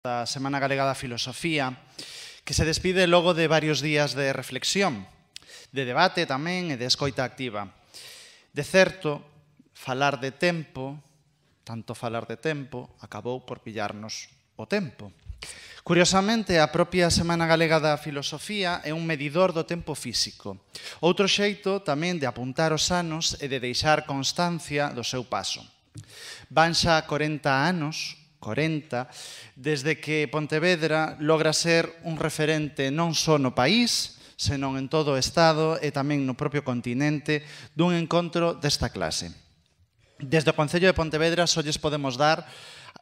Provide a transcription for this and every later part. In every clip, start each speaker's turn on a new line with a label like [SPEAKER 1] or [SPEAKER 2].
[SPEAKER 1] da Semana Galega da Filosofía, que se despide logo de varios días de reflexión, de debate tamén e de escoita activa. De certo, falar de tempo, tanto falar de tempo, acabou por pillarnos o tempo. Curiosamente, a propia Semana Galega da Filosofía é un medidor do tempo físico. Outro xeito tamén de apuntar os anos e de deixar constancia do seu paso. Van xa 40 anos 40, desde que Pontevedra logra ser un referente non só no país, senón en todo o Estado e tamén no propio continente dun encontro desta clase. Desde o Concello de Pontevedra solles podemos dar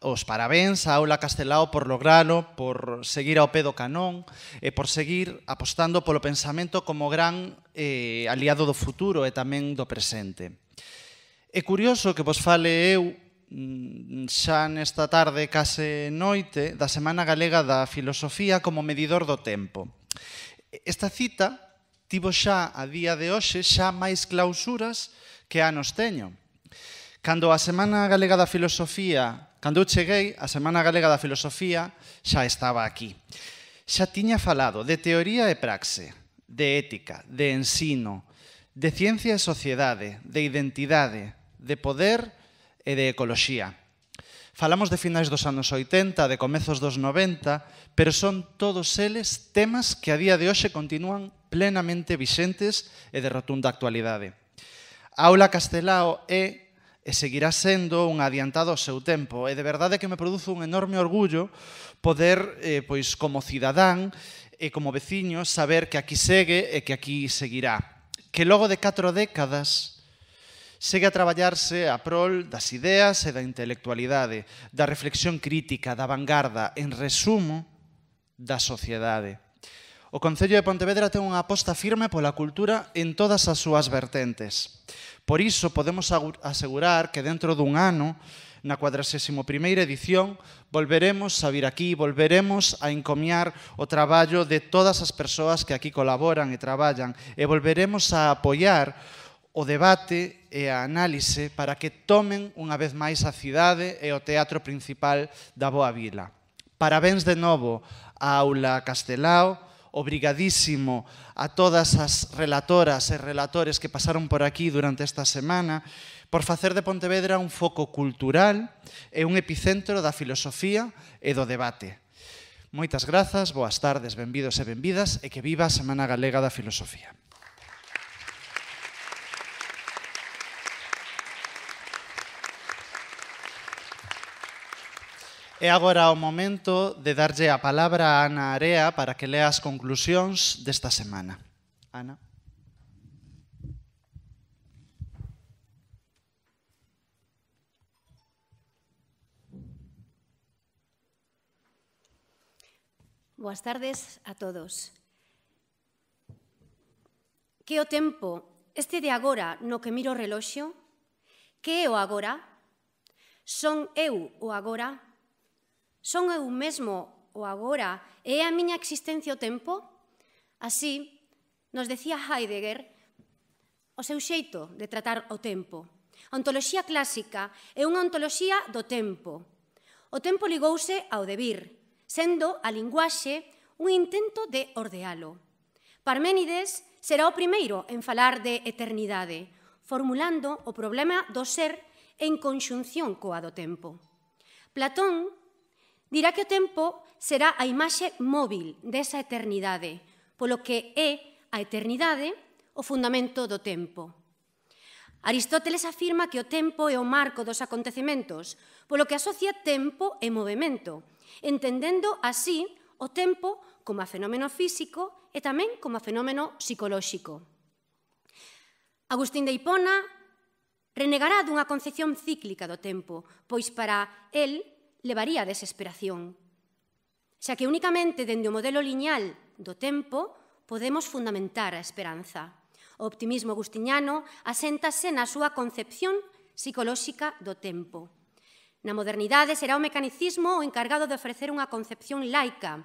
[SPEAKER 1] os parabéns a Aula Castelao por logralo, por seguir ao pé do canón e por seguir apostando polo pensamento como gran eh, aliado do futuro e tamén do presente. É curioso que vos fale eu Mm, xa nesta tarde case noite da Semana Galega da Filosofía como medidor do tempo. Esta cita tivo xa a día de hoxe xa máis clausuras que anos teño. Cando a Semana Galega da Filosofía, cando cheguei, a Semana Galega da Filosofía xa estaba aquí. Xa tiña falado de teoría e praxe, de ética, de ensino, de ciencia e sociedade, de identidade, de poder e e de ecoloxía. Falamos de finais dos anos 80, de comezos dos 90, pero son todos eles temas que a día de hoxe continúan plenamente vixentes e de rotunda actualidade. A aula Castelao é e seguirá sendo un adiantado ao seu tempo. E de verdade que me produzo un enorme orgullo poder, eh, pois como cidadán e como veciño, saber que aquí segue e que aquí seguirá. Que logo de catro décadas segue a traballarse a prol das ideas e da intelectualidade, da reflexión crítica, da vanguarda, en resumo, da sociedade. O Concello de Pontevedra ten unha aposta firme pola cultura en todas as súas vertentes. Por iso podemos asegurar que dentro dun ano, na 41ª edición, volveremos a vir aquí, volveremos a encomiar o traballo de todas as persoas que aquí colaboran e traballan e volveremos a apoiar o debate e a análise para que tomen unha vez máis a cidade e o teatro principal da Boa Vila. Parabéns de novo a Aula Castelao, obrigadísimo a todas as relatoras e relatores que pasaron por aquí durante esta semana por facer de Pontevedra un foco cultural e un epicentro da filosofía e do debate. Moitas grazas, boas tardes, benvidos e benvidas e que viva a Semana Galega da Filosofía. E agora o momento de darlle a palabra a Ana Area para que lea as conclusións desta semana. Ana.
[SPEAKER 2] Boas tardes a todos. Que o tempo, este de agora no que miro o reloxo, que é o agora, son eu o agora, Son eu mesmo o agora? É a miña existencia o tempo? Así, nos decía Heidegger, o seu xeito de tratar o tempo. A ontoloxía clásica é unha ontoloxía do tempo. O tempo ligouse ao debir, sendo a linguaxe un intento de ordealo. Parménides será o primeiro en falar de eternidade, formulando o problema do ser en conxunción coa do tempo. Platón Dirá que o tempo será a imaxe móvil desa eternidade, polo que é a eternidade o fundamento do tempo. Aristóteles afirma que o tempo é o marco dos acontecementos, polo que asocia tempo e movimento, entendendo así o tempo como a fenómeno físico e tamén como a fenómeno psicolóxico. Agustín de Hipona renegará dunha concepción cíclica do tempo, pois para el levaría a desesperación. Xa que únicamente dende o modelo lineal do tempo podemos fundamentar a esperanza. O optimismo agustiniano aséntase na súa concepción psicolóxica do tempo. Na modernidade será o mecanicismo o encargado de ofrecer unha concepción laica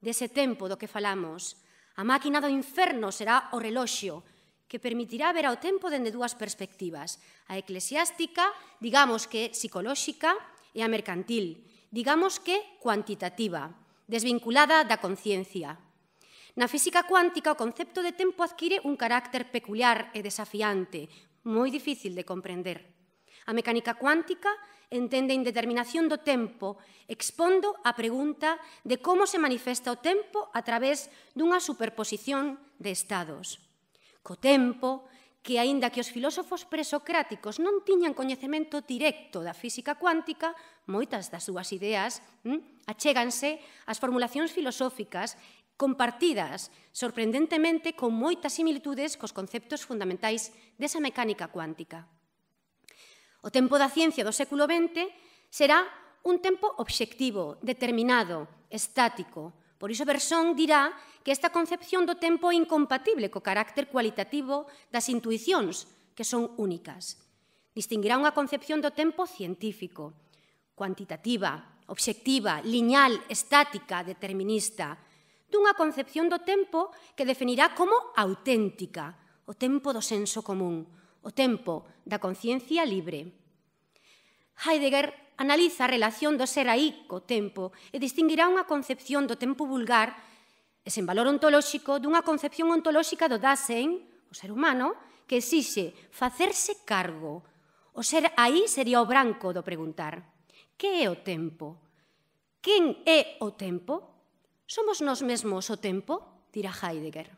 [SPEAKER 2] dese tempo do que falamos. A máquina do inferno será o reloxio que permitirá ver ao tempo dende dúas perspectivas, a eclesiástica, digamos que psicolóxica, e a mercantil, digamos que cuantitativa, desvinculada da conciencia. Na física cuántica o concepto de tempo adquire un carácter peculiar e desafiante, moi difícil de comprender. A mecánica cuántica entende a indeterminación do tempo, expondo a pregunta de como se manifesta o tempo a través dunha superposición de estados. Co tempo que, aínda que os filósofos presocráticos non tiñan coñecemento directo da física cuántica, moitas das súas ideas hm, achéganse ás formulacións filosóficas compartidas, sorprendentemente, con moitas similitudes cos conceptos fundamentais desa mecánica cuántica. O tempo da ciencia do século XX será un tempo obxectivo, determinado, estático, Por iso Bersón dirá que esta concepción do tempo é incompatible co carácter cualitativo das intuicións, que son únicas. Distinguirá unha concepción do tempo científico, cuantitativa, obxectiva, lineal, estática, determinista, dunha concepción do tempo que definirá como auténtica, o tempo do senso común, o tempo da conciencia libre. Heidegger analiza a relación do ser aí co tempo e distinguirá unha concepción do tempo vulgar e sen valor ontolóxico dunha concepción ontolóxica do Dasein, o ser humano, que exixe facerse cargo. O ser aí sería o branco do preguntar. Que é o tempo? Quen é o tempo? Somos nós mesmos o tempo? Dirá Heidegger.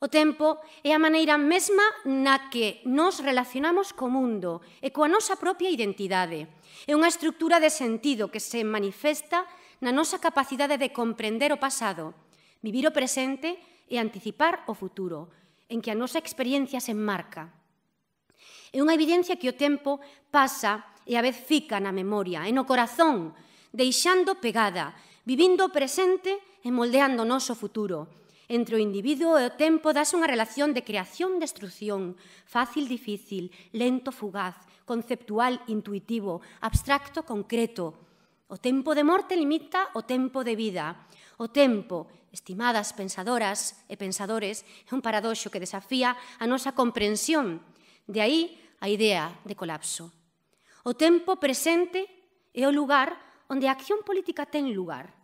[SPEAKER 2] O tempo é a maneira mesma na que nos relacionamos co mundo e coa nosa propia identidade. É unha estructura de sentido que se manifesta na nosa capacidade de comprender o pasado, vivir o presente e anticipar o futuro, en que a nosa experiencia se enmarca. É unha evidencia que o tempo pasa e a vez fica na memoria, e no corazón, deixando pegada, vivindo o presente e moldeando o noso futuro. Entre o individuo e o tempo dase unha relación de creación-destrucción, fácil-difícil, lento-fugaz, conceptual-intuitivo, abstracto-concreto. O tempo de morte limita o tempo de vida. O tempo, estimadas pensadoras e pensadores, é un paradoxo que desafía a nosa comprensión. De aí a idea de colapso. O tempo presente é o lugar onde a acción política ten lugar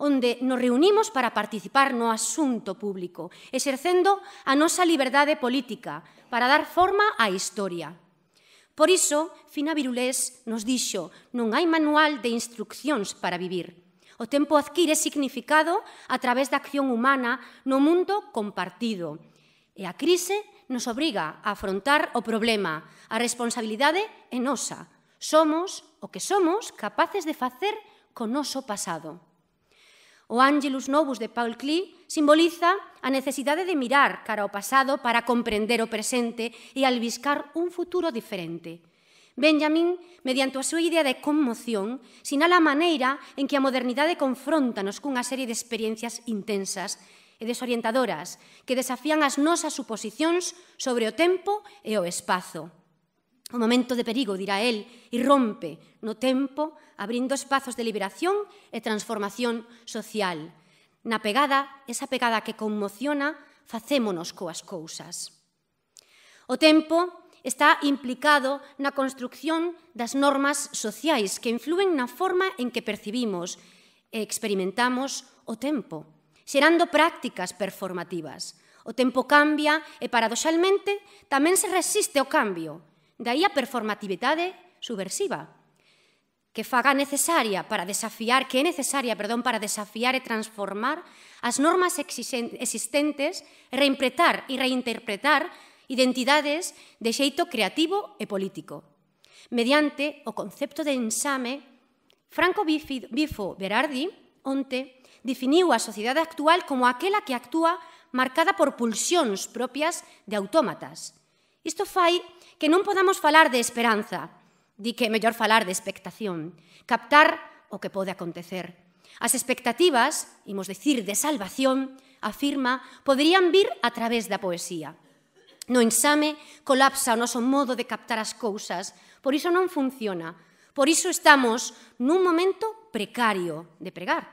[SPEAKER 2] onde nos reunimos para participar no asunto público, exercendo a nosa liberdade política para dar forma á historia. Por iso, Fina Virulés nos dixo non hai manual de instruccións para vivir. O tempo adquire significado a través da acción humana no mundo compartido. E a crise nos obriga a afrontar o problema. A responsabilidade é nosa. Somos o que somos capaces de facer co noso pasado. O Angelus Novus de Paul Klee simboliza a necesidade de mirar cara ao pasado para comprender o presente e albiscar un futuro diferente. Benjamin, mediante a súa idea de conmoción, sinala a maneira en que a modernidade confrontanos cunha serie de experiencias intensas e desorientadoras que desafían as nosas suposicións sobre o tempo e o espazo. O momento de perigo, dirá el, irrompe no tempo abrindo espazos de liberación e transformación social. Na pegada, esa pegada que conmociona, facémonos coas cousas. O tempo está implicado na construcción das normas sociais que influen na forma en que percibimos e experimentamos o tempo, xerando prácticas performativas. O tempo cambia e, paradoxalmente, tamén se resiste ao cambio. Daí a performatividade subversiva, que faga necesaria para desafiar, que é necesaria, perdón, para desafiar e transformar as normas existentes, reimpretar e reinterpretar identidades de xeito creativo e político. Mediante o concepto de ensame, Franco Bifo Berardi onte definiu a sociedade actual como aquela que actúa marcada por pulsións propias de autómatas. Isto fai que non podamos falar de esperanza, Di que é mellor falar de expectación, captar o que pode acontecer. As expectativas, imos decir, de salvación, afirma, poderían vir a través da poesía. No ensame colapsa o noso modo de captar as cousas, por iso non funciona. Por iso estamos nun momento precario de pregar.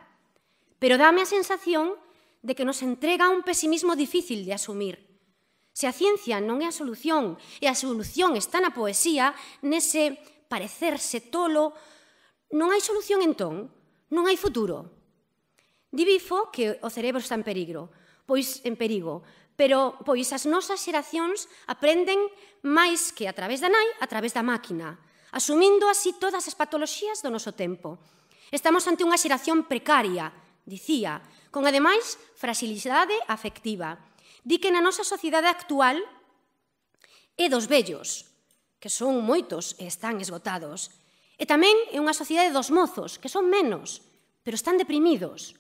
[SPEAKER 2] Pero dame a sensación de que nos entrega un pesimismo difícil de asumir. Se a ciencia non é a solución e a solución está na poesía, nese parecerse tolo, non hai solución entón, non hai futuro. Di Bifo que o cerebro está en perigo, pois en perigo, pero pois as nosas xeracións aprenden máis que a través da nai, a través da máquina, asumindo así todas as patoloxías do noso tempo. Estamos ante unha xeración precaria, dicía, con ademais fragilidade afectiva. Di que na nosa sociedade actual é dos vellos, que son moitos e están esgotados. E tamén é unha sociedade dos mozos, que son menos, pero están deprimidos.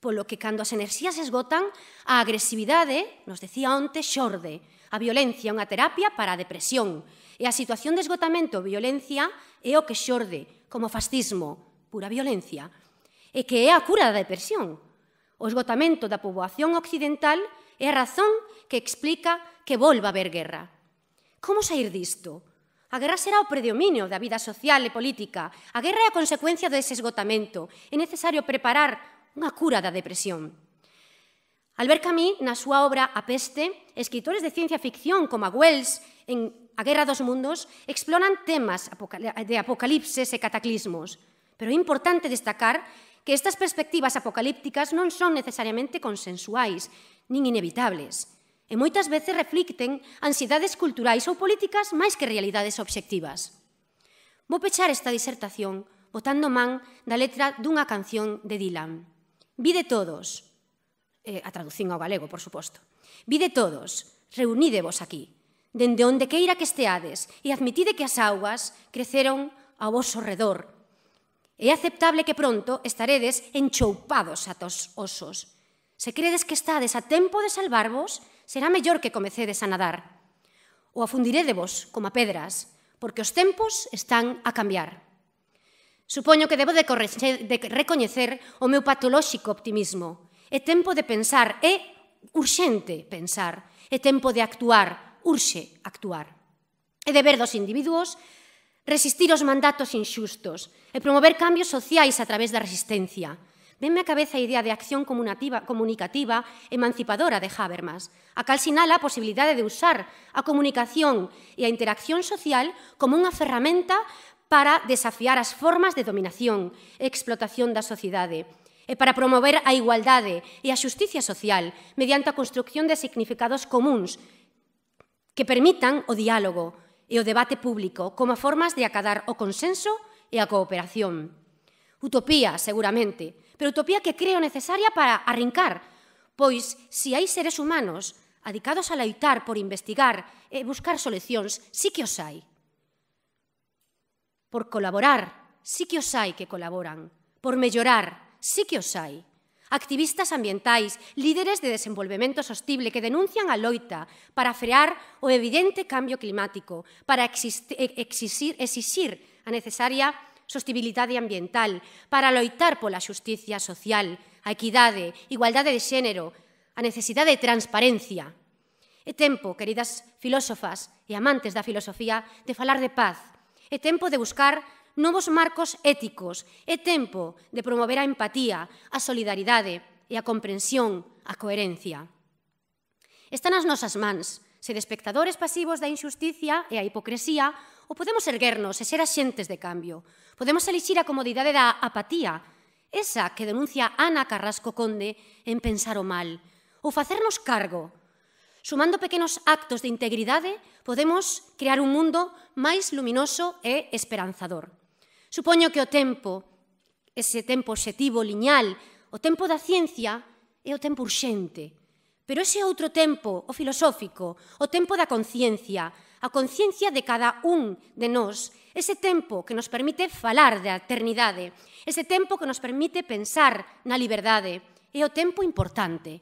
[SPEAKER 2] Polo que cando as enerxías esgotan, a agresividade, nos decía onte, xorde. A violencia é unha terapia para a depresión. E a situación de esgotamento violencia é o que xorde, como fascismo, pura violencia. E que é a cura da depresión. O esgotamento da poboación occidental é a razón que explica que volva a haber guerra Como sair disto? A guerra será o predominio da vida social e política. A guerra é a consecuencia do esgotamento. É necesario preparar unha cura da depresión. Albert Camus, na súa obra A peste, escritores de ciencia ficción como a Wells en A guerra dos mundos exploran temas de apocalipses e cataclismos, pero é importante destacar que estas perspectivas apocalípticas non son necesariamente consensuais nin inevitables e moitas veces reflicten ansiedades culturais ou políticas máis que realidades obxectivas. Vou pechar esta disertación botando man da letra dunha canción de Dylan. Vi de todos, eh, a traducción ao galego, por suposto. Vi de todos, reunídevos aquí, dende onde queira que esteades, e admitide que as augas creceron ao vosso redor. É aceptable que pronto estaredes enchoupados atos osos. Se credes que estades a tempo de salvarvos, será mellor que comecedes a nadar. O afundirédevos como a pedras, porque os tempos están a cambiar. Supoño que debo de, de recoñecer o meu patolóxico optimismo. É tempo de pensar, é urxente pensar, é tempo de actuar, urxe actuar. É deber dos individuos resistir os mandatos inxustos e promover cambios sociais a través da resistencia, Venme a cabeza a idea de acción comunicativa emancipadora de Habermas, a cal sinala a posibilidade de usar a comunicación e a interacción social como unha ferramenta para desafiar as formas de dominación e explotación da sociedade e para promover a igualdade e a xusticia social mediante a construcción de significados comuns que permitan o diálogo e o debate público como formas de acadar o consenso e a cooperación. Utopía, seguramente, pero utopía que creo necesaria para arrincar, pois se hai seres humanos adicados a loitar por investigar e buscar solucións, sí que os hai. Por colaborar, sí que os hai que colaboran. Por mellorar, sí que os hai. Activistas ambientais, líderes de desenvolvemento sostible que denuncian a loita para frear o evidente cambio climático, para exigir exixir a necesaria sostibilidade ambiental, para loitar pola xustiza social, a equidade, igualdade de xénero, a necesidade de transparencia. É tempo, queridas filósofas e amantes da filosofía, de falar de paz. É tempo de buscar novos marcos éticos. É tempo de promover a empatía, a solidaridade e a comprensión, a coherencia. Están as nosas mans, ser espectadores pasivos da injusticia e a hipocresía ou podemos erguernos e ser axentes de cambio. Podemos elixir a comodidade da apatía, esa que denuncia Ana Carrasco Conde en Pensar o Mal, ou facernos cargo. Sumando pequenos actos de integridade, podemos crear un mundo máis luminoso e esperanzador. Supoño que o tempo, ese tempo objetivo liñal, o tempo da ciencia é o tempo urxente, Pero ese outro tempo, o filosófico, o tempo da conciencia, a conciencia de cada un de nós, ese tempo que nos permite falar da eternidade, ese tempo que nos permite pensar na liberdade, é o tempo importante.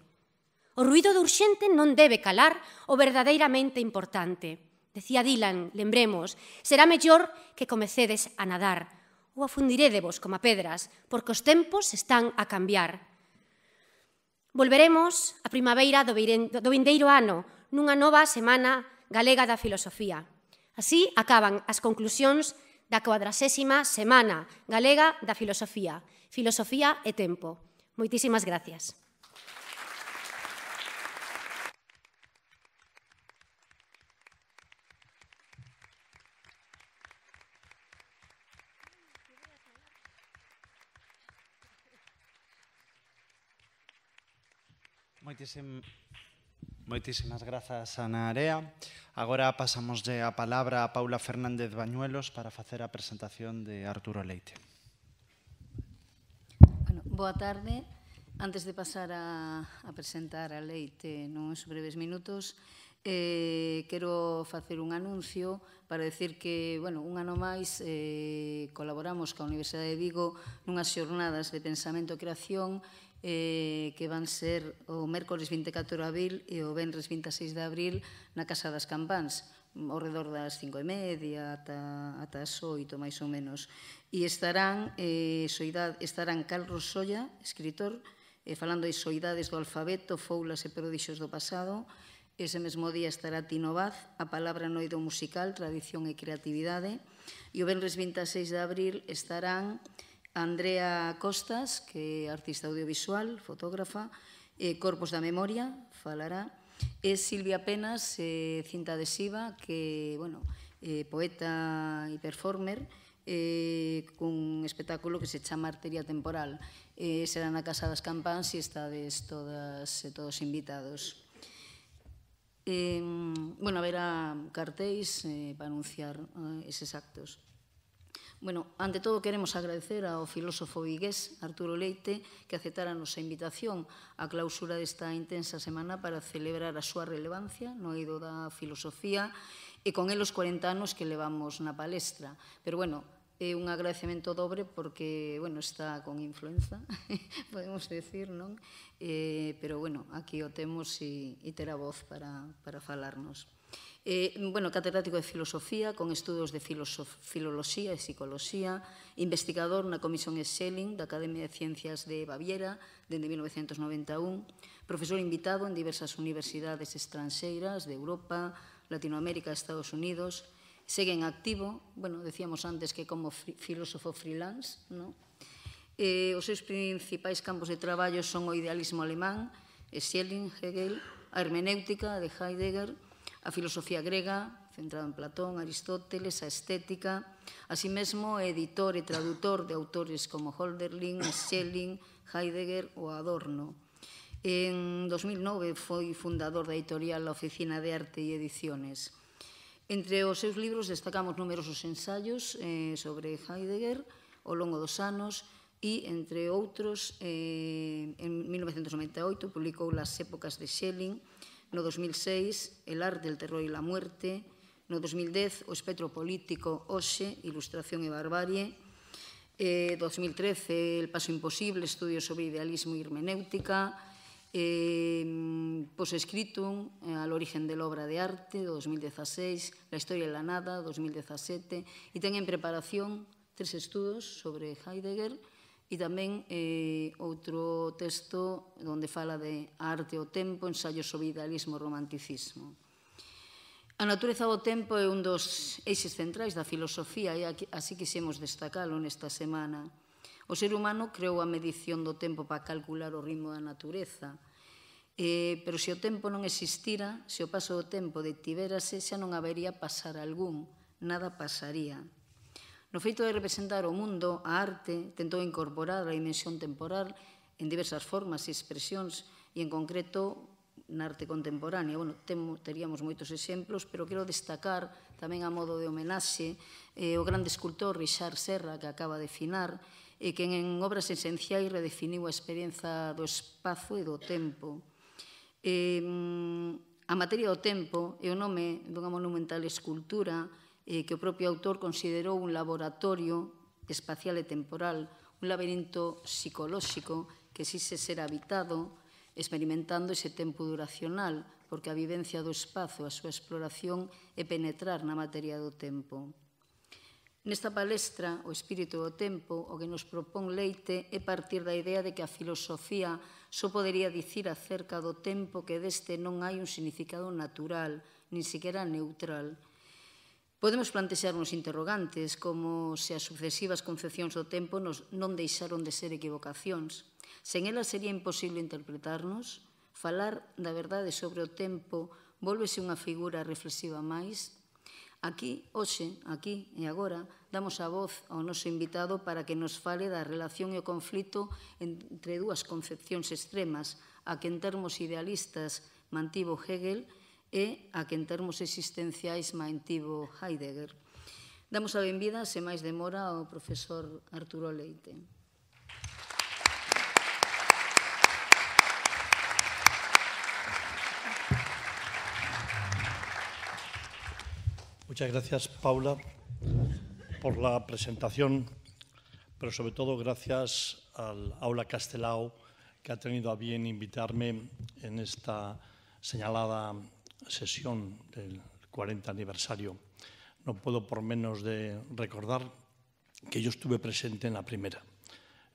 [SPEAKER 2] O ruido do urxente non debe calar o verdadeiramente importante. Decía Dylan, lembremos, será mellor que comecedes a nadar ou vos como a pedras, porque os tempos están a cambiar. Volveremos a primavera do vindeiro ano, nunha nova semana Galega da Filosofía. Así acaban as conclusións da cuadrasésima Semana Galega da Filosofía. Filosofía e Tempo. Moitísimas gracias.
[SPEAKER 1] Moitísim, Moitísimas grazas, Ana Area. Agora pasamos a palabra a Paula Fernández Bañuelos para facer a presentación de Arturo Leite.
[SPEAKER 3] Bueno, boa tarde. Antes de pasar a, a presentar a Leite nos breves minutos, eh, quero facer un anuncio para decir que, bueno, un ano máis eh, colaboramos coa Universidade de Vigo nunhas xornadas de pensamento e creación e eh, que van ser o mércores 24 de abril e o venres 26 de abril na Casa das Campans, ao redor das cinco e media ata, ata as oito, máis ou menos. E estarán, eh, soidad, estarán Carlos Solla, escritor, eh, falando de soidades do alfabeto, foulas e prodixos do pasado, Ese mesmo día estará Tino Vaz, a palabra noido musical, tradición e creatividade. E o venres 26 de abril estarán Andrea Costas, que é artista audiovisual, fotógrafa, e Corpos da Memoria, falará, e Silvia Penas, eh, cinta adhesiva, que, bueno, eh, poeta e performer, eh, cun espectáculo que se chama Arteria Temporal. Eh, será na Casa das Campáns e estades todas e todos invitados. Eh, bueno, haberá cartéis eh, para anunciar eh, eses actos. Bueno, ante todo queremos agradecer ao filósofo vigués Arturo Leite que aceptara a nosa invitación á clausura desta intensa semana para celebrar a súa relevancia no eido da filosofía e con el os 40 anos que levamos na palestra. Pero bueno, é un agradecemento dobre porque, bueno, está con influenza, podemos decir, non? Eh, pero bueno, aquí o temos e, e terá voz para, para falarnos. Eh, bueno, catedrático de filosofía, con estudos de filoloxía e psicoloxía, investigador na Comisión Schelling da Academia de Ciencias de Baviera, dende 1991, profesor invitado en diversas universidades estranxeiras de Europa, Latinoamérica e Estados Unidos, segue en activo, bueno, decíamos antes que como filósofo freelance, ¿no? Eh, os seus principais campos de traballo son o idealismo alemán, Schelling, Hegel, a hermenéutica de Heidegger, a filosofía grega, centrada en Platón, Aristóteles, a estética. Así mesmo, é editor e traductor de autores como Holderlin, Schelling, Heidegger ou Adorno. En 2009 foi fundador da editorial La Oficina de Arte e Ediciones. Entre os seus libros destacamos numerosos ensaios eh, sobre Heidegger ao longo dos anos e, entre outros, eh, en 1998 publicou Las épocas de Schelling, no 2006 El arte del terror y la muerte, no 2010 O espectro político OSE, Ilustración y barbarie, 2013 eh, El paso imposible, Estudios sobre idealismo y hermenéutica, eh, pues eh, al origen de la obra de arte, 2016, La historia de la nada, 2017, y tengo en preparación tres estudios sobre Heidegger, e tamén eh, outro texto onde fala de arte o tempo, ensayo sobre idealismo e romanticismo. A natureza do tempo é un dos eixes centrais da filosofía e aquí, así quixemos destacalo nesta semana. O ser humano creou a medición do tempo para calcular o ritmo da natureza, Eh, pero se o tempo non existira, se o paso do tempo detiverase, xa non habería pasar algún, nada pasaría. No feito de representar o mundo, a arte tentou incorporar a dimensión temporal en diversas formas e expresións e, en concreto, na arte contemporánea. Bueno, temo, teríamos moitos exemplos, pero quero destacar tamén a modo de homenaxe eh, o grande escultor Richard Serra, que acaba de finar, e que en obras esenciais redefiniu a experiencia do espazo e do tempo. Eh, mm, a materia do tempo é o nome dunha monumental escultura eh, que o propio autor considerou un laboratorio espacial e temporal, un laberinto psicolóxico que existe ser habitado experimentando ese tempo duracional, porque a vivencia do espazo, a súa exploración e penetrar na materia do tempo. Nesta palestra, o espírito do tempo, o que nos propón Leite é partir da idea de que a filosofía só podería dicir acerca do tempo que deste non hai un significado natural, nin sequera neutral, Podemos plantexar uns interrogantes como se as sucesivas concepcións do tempo nos non deixaron de ser equivocacións. Sen elas sería imposible interpretarnos. Falar da verdade sobre o tempo volvese unha figura reflexiva máis. Aquí, hoxe, aquí e agora, damos a voz ao noso invitado para que nos fale da relación e o conflito entre dúas concepcións extremas, a que en termos idealistas mantivo Hegel e e a que en termos existenciais mantivo Heidegger. Damos a bienvenida se más demora, ao profesor Arturo Leite.
[SPEAKER 4] Muchas gracias, Paula, por la presentación, pero sobre todo gracias al Aula Castelao que ha tenido a bien invitarme en esta señalada sesión del 40 aniversario, no puedo por menos de recordar que yo estuve presente en la primera,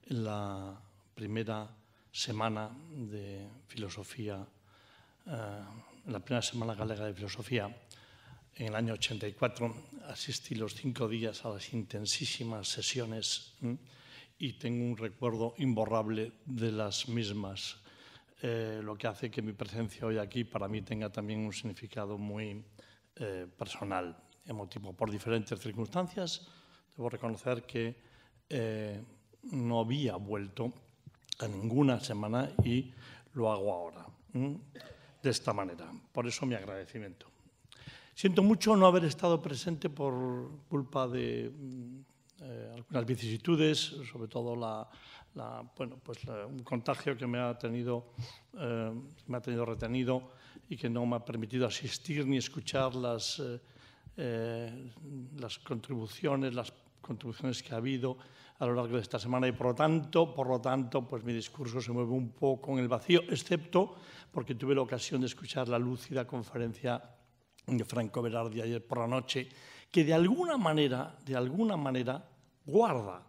[SPEAKER 4] en la primera semana de filosofía, eh, la primera semana galega de filosofía, en el año 84, asistí los cinco días a las intensísimas sesiones y tengo un recuerdo imborrable de las mismas eh, lo que hace que mi presencia hoy aquí para mí tenga también un significado muy eh, personal, emotivo, por diferentes circunstancias. Debo reconocer que eh, no había vuelto a ninguna semana y lo hago ahora, de esta manera. Por eso mi agradecimiento. Siento mucho no haber estado presente por culpa de mm, algunas vicisitudes, sobre todo la bueno, pues un contagio que eh, me ha, tenido, retenido y que no me ha permitido asistir ni escuchar eh, eh, las, contribuciones, las contribuciones que ha habido a lo largo de esta semana y por lo tanto, por lo tanto, pues mi discurso se mueve un poco en el vacío, excepto porque tuve la ocasión de escuchar la lúcida conferencia de Franco Berardi ayer por la noche, que de alguna manera, de alguna manera, guarda,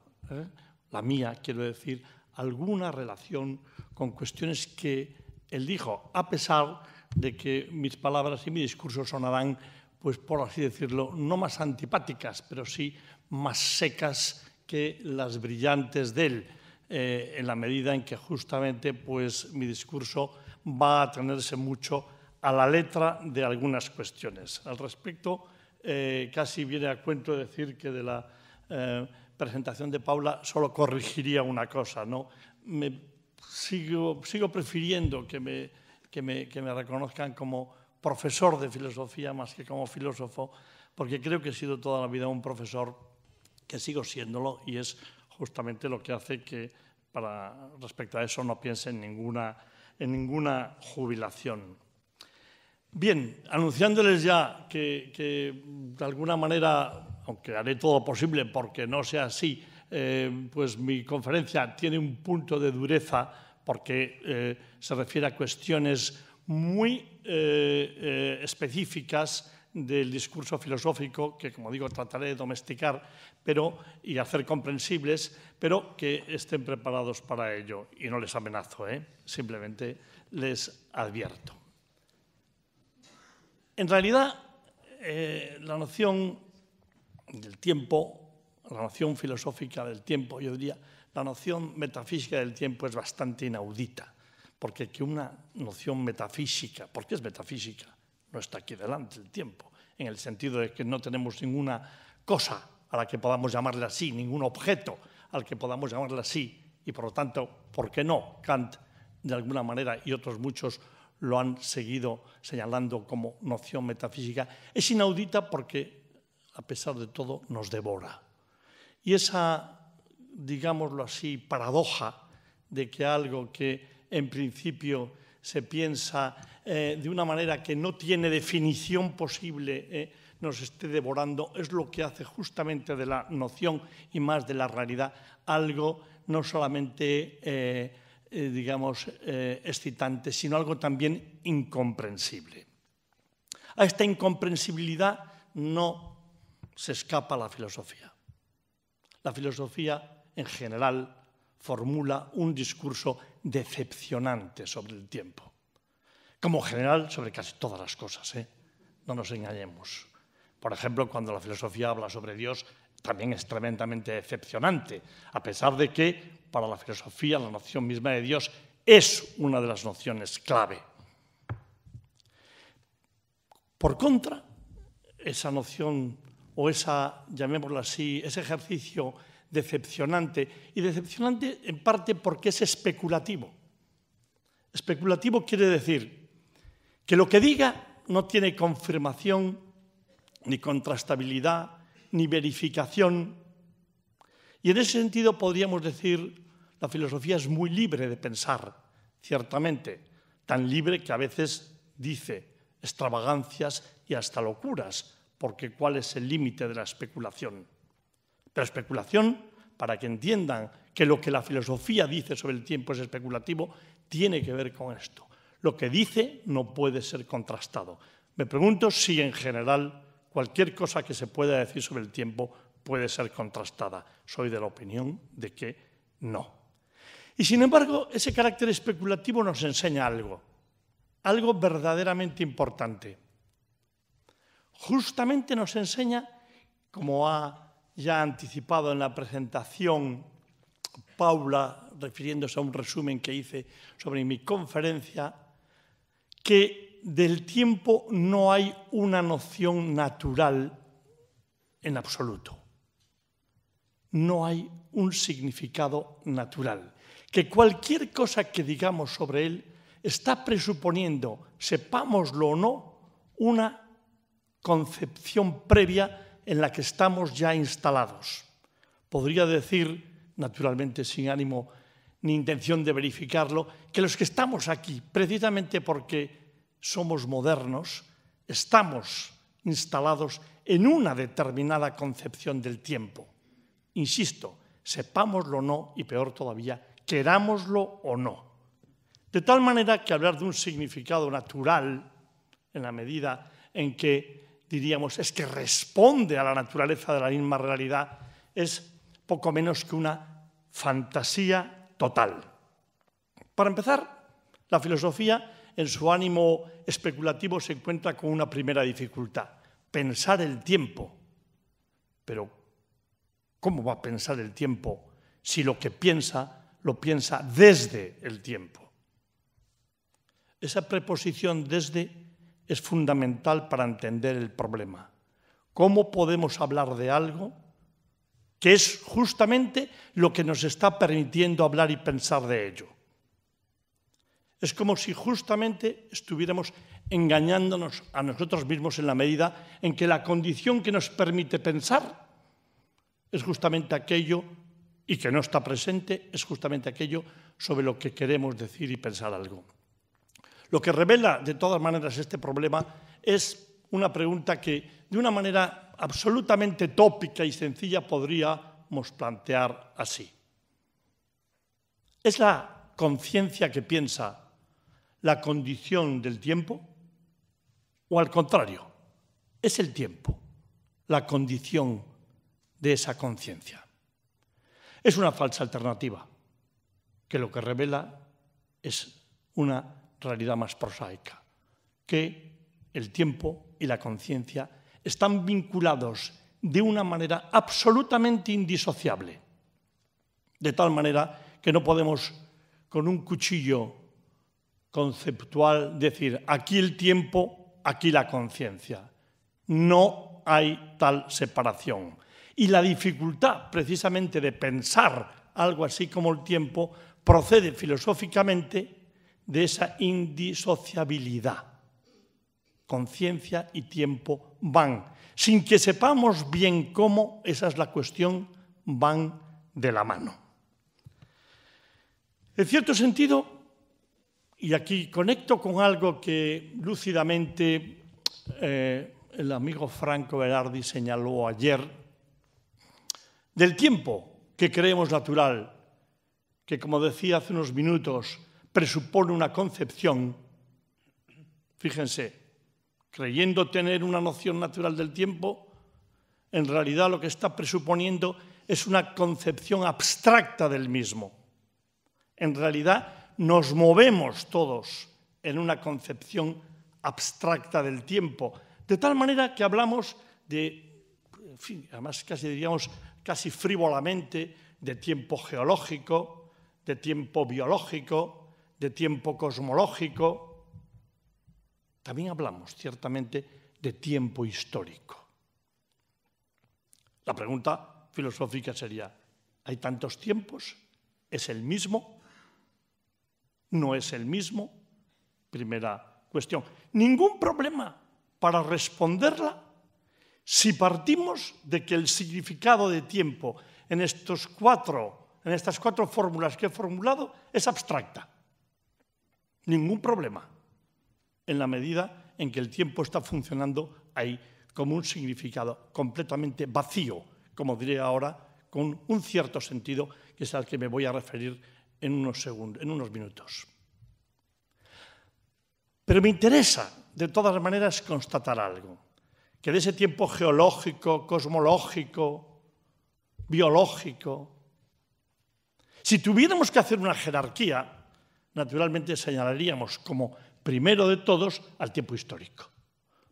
[SPEAKER 4] la mía, quiero decir, alguna relación con cuestiones que él dijo, a pesar de que mis palabras y mi discurso sonarán, pues por así decirlo, no más antipáticas, pero sí más secas que las brillantes de él, eh, en la medida en que justamente pues mi discurso va a atenerse mucho a la letra de algunas cuestiones. Al respecto, eh, casi viene a cuento decir que de la eh, presentación de Paula solo corregiría una cosa, ¿no? Me sigo, sigo prefiriendo que me, que, me, que me reconozcan como profesor de filosofía más que como filósofo, porque creo que he sido toda la vida un profesor que sigo siéndolo y es justamente lo que hace que para respecto a eso no piense en ninguna, en ninguna jubilación. Bien, anunciándoles ya que de alguna manera aunque haré todo lo posible porque no sea así, eh, pues mi conferencia tiene un punto de dureza porque eh, se refiere a cuestiones muy eh, específicas del discurso filosófico que, como digo, trataré de domesticar pero, y hacer comprensibles, pero que estén preparados para ello. Y no les amenazo, simplemente les advierto. En realidad, la noción del tiempo, la noción filosófica del tiempo, yo diría, la noción metafísica del tiempo es bastante inaudita, porque que una noción metafísica, qué es metafísica, no está aquí delante el tiempo, en el sentido de que no tenemos ninguna cosa a la que podamos llamarle así, ningún objeto al que podamos llamarle así, y por lo tanto, ¿por qué no? Kant, de alguna manera, y otros muchos lo han seguido señalando como noción metafísica. Es inaudita porque a pesar de todo, nos devora. Y esa, digámoslo así, paradoja de que algo que en principio se piensa eh, de una manera que no tiene definición posible eh, nos esté devorando es lo que hace justamente de la noción y más de la realidad algo no solamente, eh, digamos, excitante, sino algo también incomprensible. A esta incomprensibilidad no se escapa la filosofía. La filosofía, en general, formula un discurso decepcionante sobre el tiempo. Como general, sobre casi todas las cosas, ¿eh? no nos engañemos. Por ejemplo, cuando la filosofía habla sobre Dios, también es tremendamente decepcionante, a pesar de que para la filosofía la noción misma de Dios es una de las nociones clave. Por contra, esa noción o esa, llamémoslo así, ese ejercicio decepcionante. Y decepcionante en parte porque es especulativo. Especulativo quiere decir que lo que diga no tiene confirmación, ni contrastabilidad, ni verificación. Y en ese sentido podríamos decir, la filosofía es muy libre de pensar, ciertamente, tan libre que a veces dice extravagancias y hasta locuras, porque cuál es el límite de la especulación. Pero especulación, para que entiendan que lo que la filosofía dice sobre el tiempo es especulativo, tiene que ver con esto. Lo que dice no puede ser contrastado. Me pregunto si en general cualquier cosa que se pueda decir sobre el tiempo puede ser contrastada. Soy de la opinión de que no. Y sin embargo, ese carácter especulativo nos enseña algo, algo verdaderamente importante justamente nos enseña, como ha ya anticipado en la presentación Paula, refiriéndose a un resumen que hice sobre mi conferencia, que del tiempo no hay una noción natural en absoluto. No hay un significado natural. Que cualquier cosa que digamos sobre él está presuponiendo, sepámoslo o no, una concepción previa en la que estamos ya instalados. Podría decir, naturalmente sin ánimo ni intención de verificarlo, que los que estamos aquí, precisamente porque somos modernos, estamos instalados en una determinada concepción del tiempo. Insisto, sepámoslo o no, y peor todavía, querámoslo o no. De tal manera que hablar de un significado natural, en la medida en que diríamos, es que responde a la naturaleza de la misma realidad, es poco menos que una fantasía total. Para empezar, la filosofía en su ánimo especulativo se encuentra con una primera dificultad, pensar el tiempo. Pero, ¿cómo va a pensar el tiempo si lo que piensa lo piensa desde el tiempo? Esa preposición desde es fundamental para entender el problema. ¿Cómo podemos hablar de algo que es justamente lo que nos está permitiendo hablar y pensar de ello? Es como si justamente estuviéramos engañándonos a nosotros mismos en la medida en que la condición que nos permite pensar es justamente aquello y que no está presente es justamente aquello sobre lo que queremos decir y pensar algo. Lo que revela, de todas maneras, este problema es una pregunta que, de una manera absolutamente tópica y sencilla, podríamos plantear así. ¿Es la conciencia que piensa la condición del tiempo? ¿O al contrario, es el tiempo la condición de esa conciencia? Es una falsa alternativa, que lo que revela es una realidad más prosaica, que el tiempo y la conciencia están vinculados de una manera absolutamente indisociable, de tal manera que no podemos con un cuchillo conceptual decir aquí el tiempo, aquí la conciencia. No hay tal separación. Y la dificultad precisamente de pensar algo así como el tiempo procede filosóficamente de esa indisociabilidad. Conciencia y tiempo van, sin que sepamos bien cómo, esa es la cuestión, van de la mano. En cierto sentido, y aquí conecto con algo que lúcidamente eh, el amigo Franco Berardi señaló ayer, del tiempo que creemos natural, que como decía hace unos minutos, presupone una concepción, fíjense, creyendo tener una noción natural del tiempo, en realidad lo que está presuponiendo es una concepción abstracta del mismo. En realidad nos movemos todos en una concepción abstracta del tiempo, de tal manera que hablamos de, en además casi diríamos casi frívolamente, de tiempo geológico, de tiempo biológico, de tiempo cosmológico, también hablamos ciertamente de tiempo histórico. La pregunta filosófica sería, ¿hay tantos tiempos? ¿Es el mismo? ¿No es el mismo? Primera cuestión. Ningún problema para responderla si partimos de que el significado de tiempo en, estos cuatro, en estas cuatro fórmulas que he formulado es abstracta ningún problema, en la medida en que el tiempo está funcionando ahí como un significado completamente vacío, como diré ahora, con un cierto sentido que es al que me voy a referir en unos, segundos, en unos minutos. Pero me interesa, de todas maneras, constatar algo, que de ese tiempo geológico, cosmológico, biológico, si tuviéramos que hacer una jerarquía, naturalmente señalaríamos como primero de todos al tiempo histórico,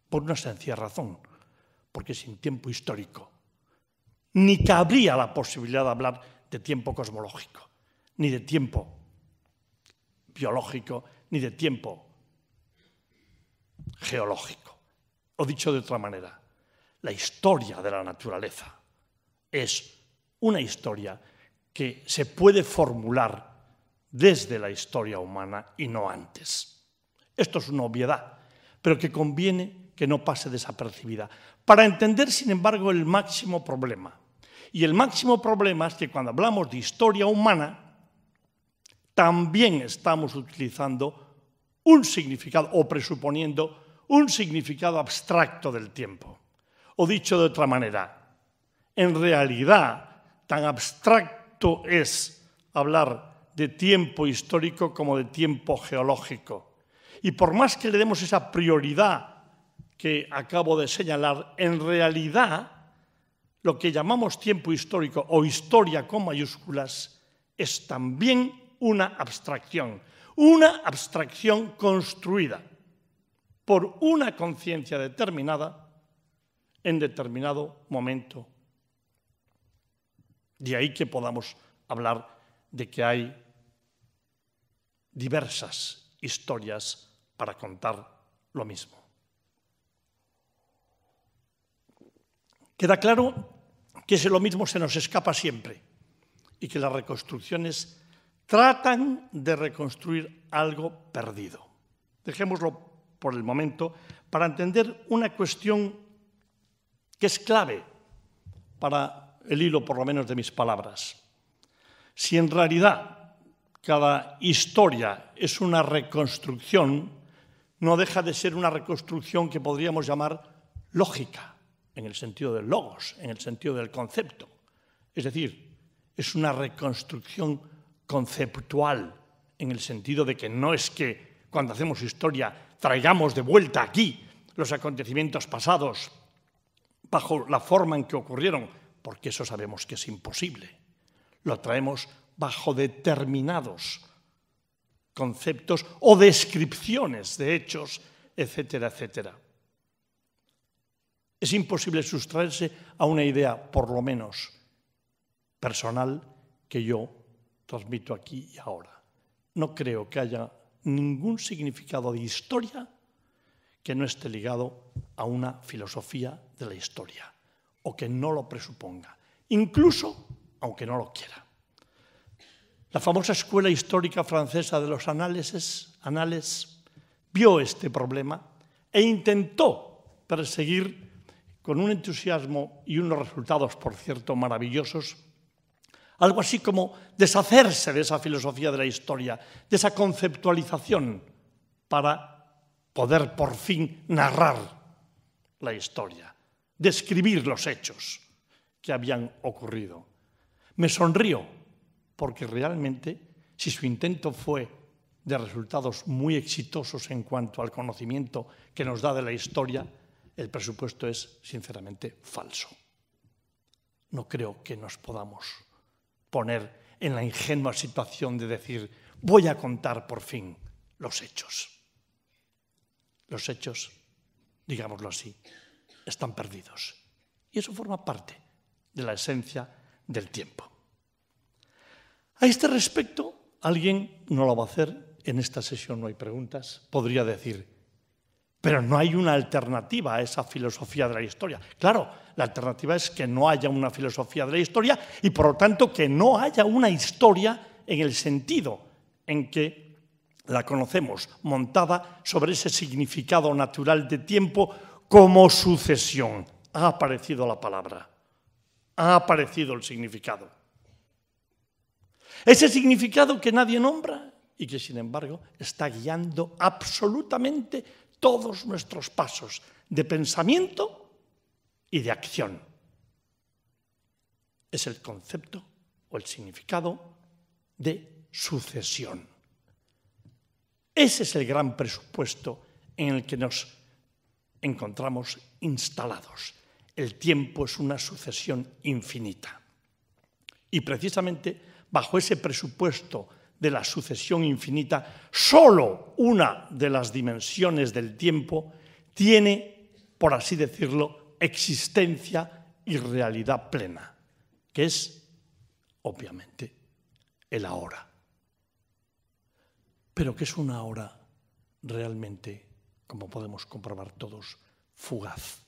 [SPEAKER 4] por una sencilla razón, porque sin tiempo histórico ni cabría la posibilidad de hablar de tiempo cosmológico, ni de tiempo biológico, ni de tiempo geológico. O dicho de otra manera, la historia de la naturaleza es una historia que se puede formular desde la historia humana y no antes. Esto es una obviedad, pero que conviene que no pase desapercibida, para entender, sin embargo, el máximo problema. Y el máximo problema es que cuando hablamos de historia humana, también estamos utilizando un significado o presuponiendo un significado abstracto del tiempo. O dicho de otra manera, en realidad tan abstracto es hablar de tiempo histórico como de tiempo geológico. Y por más que le demos esa prioridad que acabo de señalar, en realidad lo que llamamos tiempo histórico o historia con mayúsculas es también una abstracción, una abstracción construida por una conciencia determinada en determinado momento. De ahí que podamos hablar de que hay diversas historias para contar lo mismo. Queda claro que ese lo mismo se nos escapa siempre y que las reconstrucciones tratan de reconstruir algo perdido. Dejémoslo por el momento para entender una cuestión que es clave para el hilo, por lo menos, de mis palabras. Si en realidad cada historia es una reconstrucción, no deja de ser una reconstrucción que podríamos llamar lógica, en el sentido del logos, en el sentido del concepto. Es decir, es una reconstrucción conceptual, en el sentido de que no es que cuando hacemos historia traigamos de vuelta aquí los acontecimientos pasados bajo la forma en que ocurrieron, porque eso sabemos que es imposible. Lo traemos bajo determinados conceptos o descripciones de hechos, etcétera, etcétera. Es imposible sustraerse a una idea, por lo menos personal, que yo transmito aquí y ahora. No creo que haya ningún significado de historia que no esté ligado a una filosofía de la historia o que no lo presuponga, incluso aunque no lo quiera. La famosa escuela histórica francesa de los análisis, anales vio este problema e intentó perseguir con un entusiasmo y unos resultados, por cierto, maravillosos, algo así como deshacerse de esa filosofía de la historia, de esa conceptualización, para poder por fin narrar la historia, describir los hechos que habían ocurrido. Me sonrío porque realmente, si su intento fue de resultados muy exitosos en cuanto al conocimiento que nos da de la historia, el presupuesto es sinceramente falso. No creo que nos podamos poner en la ingenua situación de decir, voy a contar por fin los hechos. Los hechos, digámoslo así, están perdidos. Y eso forma parte de la esencia del tiempo. A este respecto, alguien no lo va a hacer, en esta sesión no hay preguntas, podría decir, pero no hay una alternativa a esa filosofía de la historia. Claro, la alternativa es que no haya una filosofía de la historia y por lo tanto que no haya una historia en el sentido en que la conocemos, montada sobre ese significado natural de tiempo como sucesión. Ha aparecido la palabra, ha aparecido el significado. Ese significado que nadie nombra y que sin embargo está guiando absolutamente todos nuestros pasos de pensamiento y de acción. Es el concepto o el significado de sucesión. Ese es el gran presupuesto en el que nos encontramos instalados. El tiempo es una sucesión infinita. Y precisamente bajo ese presupuesto de la sucesión infinita, solo una de las dimensiones del tiempo tiene, por así decirlo, existencia y realidad plena, que es, obviamente, el ahora. Pero que es una hora realmente, como podemos comprobar todos, fugaz,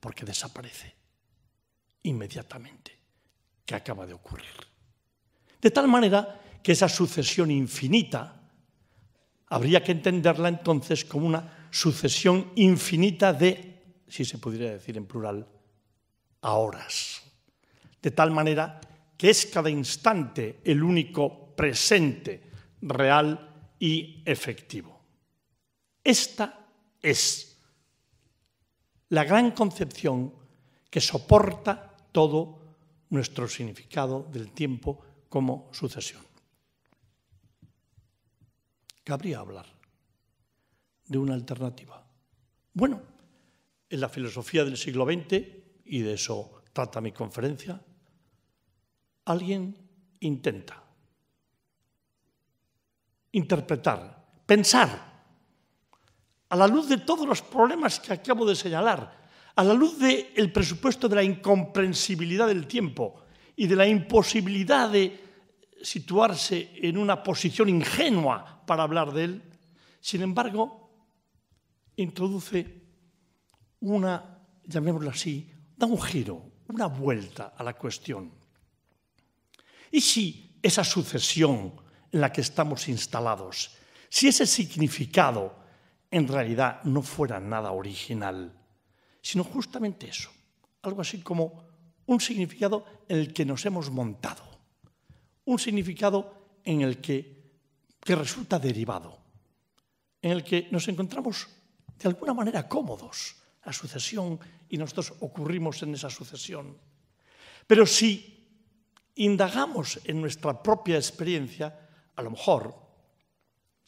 [SPEAKER 4] porque desaparece inmediatamente que acaba de ocurrir. De tal manera que esa sucesión infinita habría que entenderla entonces como una sucesión infinita de, si se pudiera decir en plural, horas. De tal manera que es cada instante el único presente, real y efectivo. Esta es la gran concepción que soporta todo nuestro significado del tiempo como sucesión. Cabría hablar de una alternativa. Bueno, en la filosofía del siglo XX, y de eso trata mi conferencia, alguien intenta interpretar, pensar, a la luz de todos los problemas que acabo de señalar, a la luz del presupuesto de la incomprensibilidad del tiempo y de la imposibilidad de situarse en una posición ingenua para hablar de él, sin embargo, introduce una, llamémoslo así, da un giro, una vuelta a la cuestión. ¿Y si esa sucesión en la que estamos instalados, si ese significado en realidad no fuera nada original? sino justamente eso, algo así como un significado en el que nos hemos montado, un significado en el que, que resulta derivado, en el que nos encontramos de alguna manera cómodos, la sucesión y nosotros ocurrimos en esa sucesión. Pero si indagamos en nuestra propia experiencia, a lo mejor,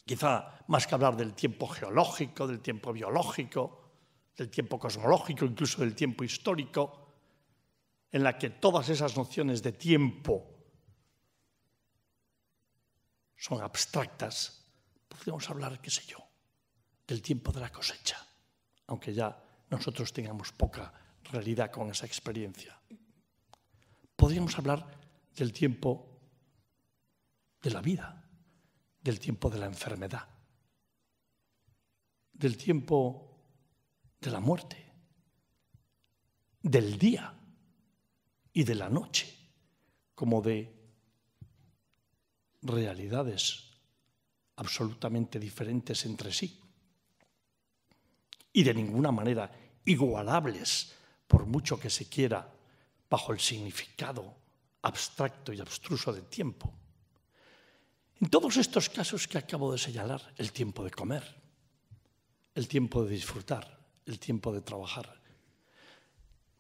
[SPEAKER 4] quizá más que hablar del tiempo geológico, del tiempo biológico, del tiempo cosmológico, incluso del tiempo histórico, en la que todas esas nociones de tiempo son abstractas, podríamos hablar, qué sé yo, del tiempo de la cosecha, aunque ya nosotros tengamos poca realidad con esa experiencia. Podríamos hablar del tiempo de la vida, del tiempo de la enfermedad, del tiempo de la muerte, del día y de la noche, como de realidades absolutamente diferentes entre sí y de ninguna manera igualables por mucho que se quiera bajo el significado abstracto y abstruso de tiempo. En todos estos casos que acabo de señalar, el tiempo de comer, el tiempo de disfrutar, el tiempo de trabajar.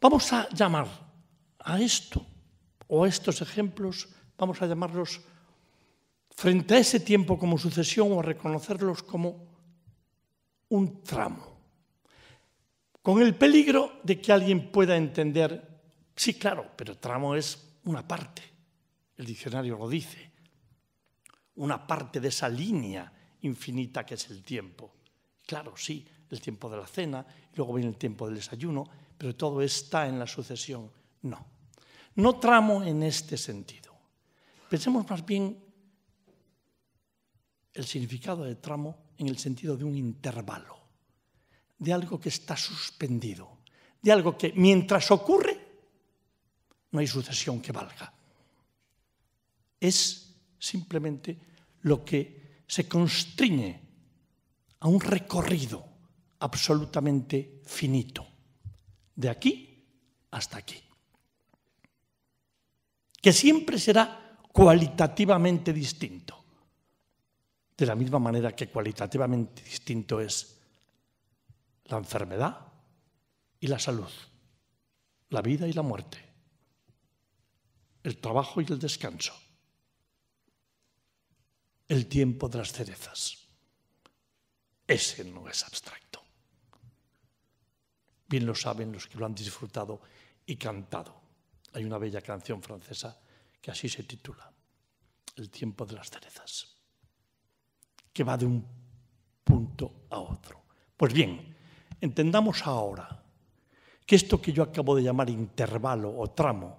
[SPEAKER 4] Vamos a llamar a esto o a estos ejemplos, vamos a llamarlos frente a ese tiempo como sucesión o a reconocerlos como un tramo. Con el peligro de que alguien pueda entender, sí, claro, pero tramo es una parte, el diccionario lo dice, una parte de esa línea infinita que es el tiempo. Claro, sí, el tiempo de la cena, y luego viene el tiempo del desayuno, pero todo está en la sucesión. No. No tramo en este sentido. Pensemos más bien el significado de tramo en el sentido de un intervalo, de algo que está suspendido, de algo que mientras ocurre no hay sucesión que valga. Es simplemente lo que se constriñe a un recorrido absolutamente finito, de aquí hasta aquí, que siempre será cualitativamente distinto, de la misma manera que cualitativamente distinto es la enfermedad y la salud, la vida y la muerte, el trabajo y el descanso, el tiempo de las cerezas. Ese no es abstracto bien lo saben los que lo han disfrutado y cantado. Hay una bella canción francesa que así se titula, El tiempo de las cerezas, que va de un punto a otro. Pues bien, entendamos ahora que esto que yo acabo de llamar intervalo o tramo,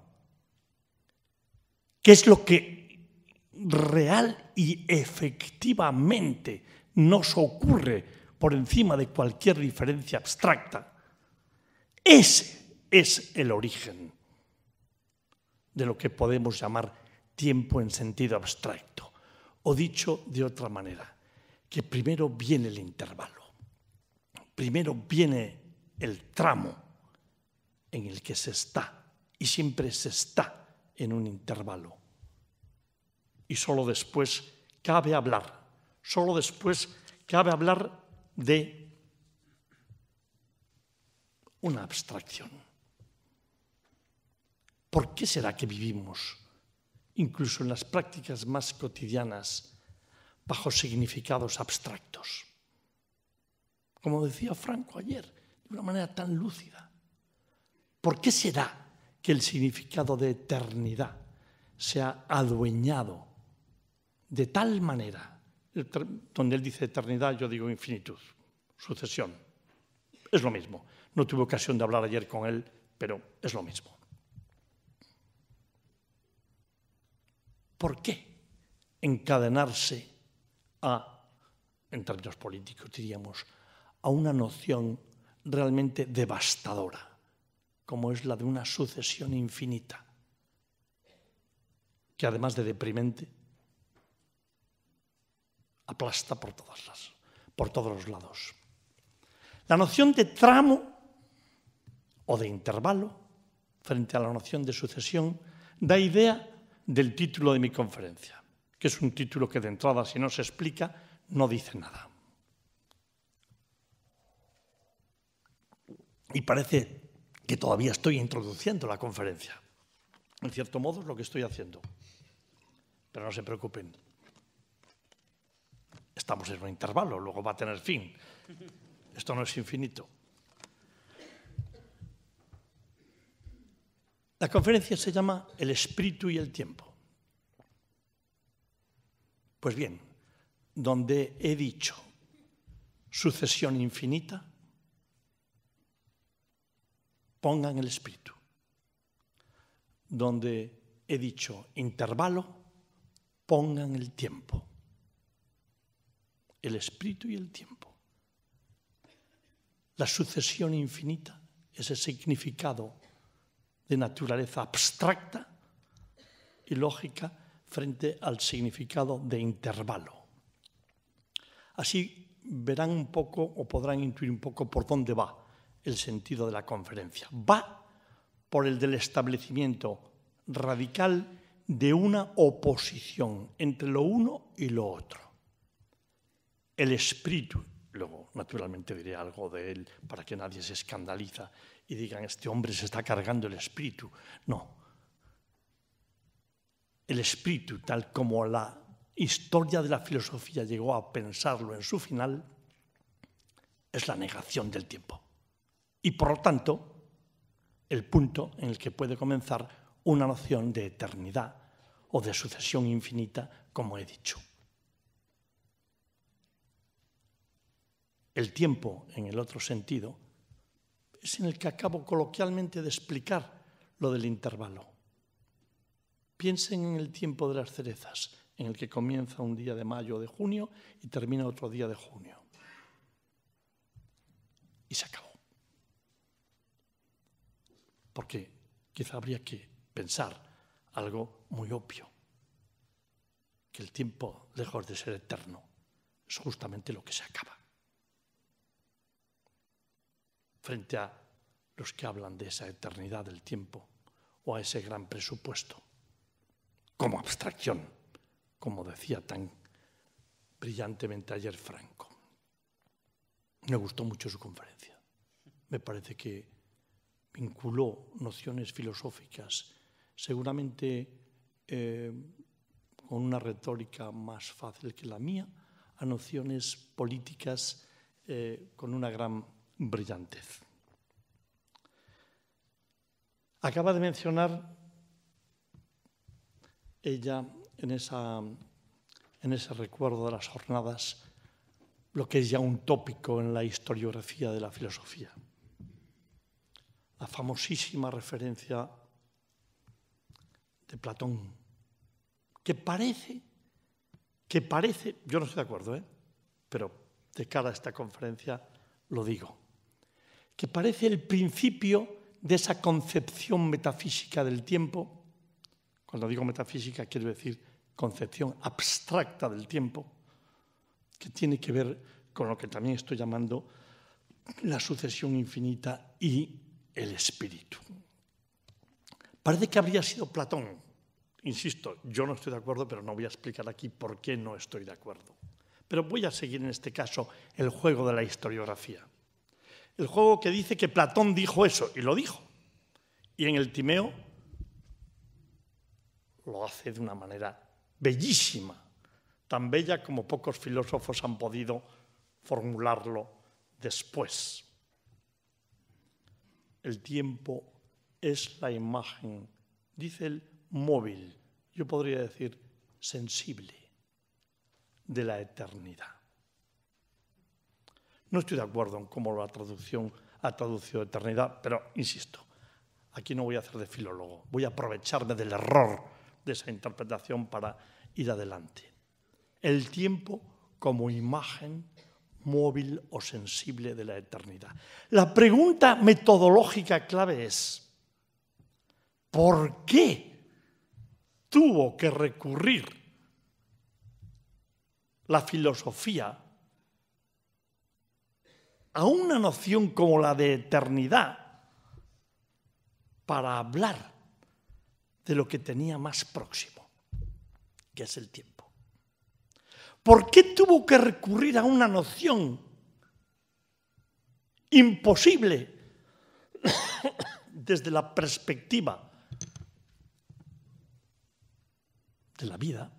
[SPEAKER 4] que es lo que real y efectivamente nos ocurre por encima de cualquier diferencia abstracta, ese es el origen de lo que podemos llamar tiempo en sentido abstracto, o dicho de otra manera, que primero viene el intervalo, primero viene el tramo en el que se está, y siempre se está en un intervalo. Y solo después cabe hablar, solo después cabe hablar de una abstracción. ¿Por qué será que vivimos, incluso en las prácticas más cotidianas, bajo significados abstractos? Como decía Franco ayer, de una manera tan lúcida. ¿Por qué será que el significado de eternidad se ha adueñado de tal manera, donde él dice eternidad, yo digo infinitud, sucesión, es lo mismo, no tuve ocasión de hablar ayer con él, pero es lo mismo. ¿Por qué encadenarse a, en términos políticos diríamos, a una noción realmente devastadora, como es la de una sucesión infinita, que además de deprimente, aplasta por, todas las, por todos los lados? La noción de tramo o de intervalo frente a la noción de sucesión da idea del título de mi conferencia, que es un título que de entrada, si no se explica, no dice nada. Y parece que todavía estoy introduciendo la conferencia. En cierto modo es lo que estoy haciendo. Pero no se preocupen. Estamos en un intervalo, luego va a tener fin. Esto no es infinito. La conferencia se llama El espíritu y el tiempo. Pues bien, donde he dicho sucesión infinita, pongan el espíritu. Donde he dicho intervalo, pongan el tiempo. El espíritu y el tiempo. La sucesión infinita es el significado de naturaleza abstracta y lógica frente al significado de intervalo. Así verán un poco o podrán intuir un poco por dónde va el sentido de la conferencia. Va por el del establecimiento radical de una oposición entre lo uno y lo otro. El espíritu Luego, naturalmente, diré algo de él para que nadie se escandaliza y digan, este hombre se está cargando el espíritu. No. El espíritu, tal como la historia de la filosofía llegó a pensarlo en su final, es la negación del tiempo. Y por lo tanto, el punto en el que puede comenzar una noción de eternidad o de sucesión infinita, como he dicho. el tiempo en el otro sentido, es en el que acabo coloquialmente de explicar lo del intervalo. Piensen en el tiempo de las cerezas, en el que comienza un día de mayo o de junio y termina otro día de junio. Y se acabó. Porque quizá habría que pensar algo muy obvio, que el tiempo, lejos de ser eterno, es justamente lo que se acaba frente a los que hablan de esa eternidad del tiempo o a ese gran presupuesto, como abstracción, como decía tan brillantemente ayer Franco. Me gustó mucho su conferencia. Me parece que vinculó nociones filosóficas, seguramente eh, con una retórica más fácil que la mía, a nociones políticas eh, con una gran brillantez. Acaba de mencionar ella en, esa, en ese recuerdo de las jornadas lo que es ya un tópico en la historiografía de la filosofía. La famosísima referencia de Platón, que parece, que parece, yo no estoy de acuerdo, ¿eh? pero de cara a esta conferencia lo digo, que parece el principio de esa concepción metafísica del tiempo. Cuando digo metafísica quiero decir concepción abstracta del tiempo, que tiene que ver con lo que también estoy llamando la sucesión infinita y el espíritu. Parece que habría sido Platón. Insisto, yo no estoy de acuerdo, pero no voy a explicar aquí por qué no estoy de acuerdo. Pero voy a seguir en este caso el juego de la historiografía el juego que dice que Platón dijo eso, y lo dijo. Y en el Timeo lo hace de una manera bellísima, tan bella como pocos filósofos han podido formularlo después. El tiempo es la imagen, dice el móvil, yo podría decir sensible, de la eternidad. No estoy de acuerdo en cómo la traducción ha traducido eternidad, pero insisto, aquí no voy a hacer de filólogo, voy a aprovecharme del error de esa interpretación para ir adelante. El tiempo como imagen móvil o sensible de la eternidad. La pregunta metodológica clave es, ¿por qué tuvo que recurrir la filosofía a una noción como la de eternidad para hablar de lo que tenía más próximo, que es el tiempo. ¿Por qué tuvo que recurrir a una noción imposible desde la perspectiva de la vida,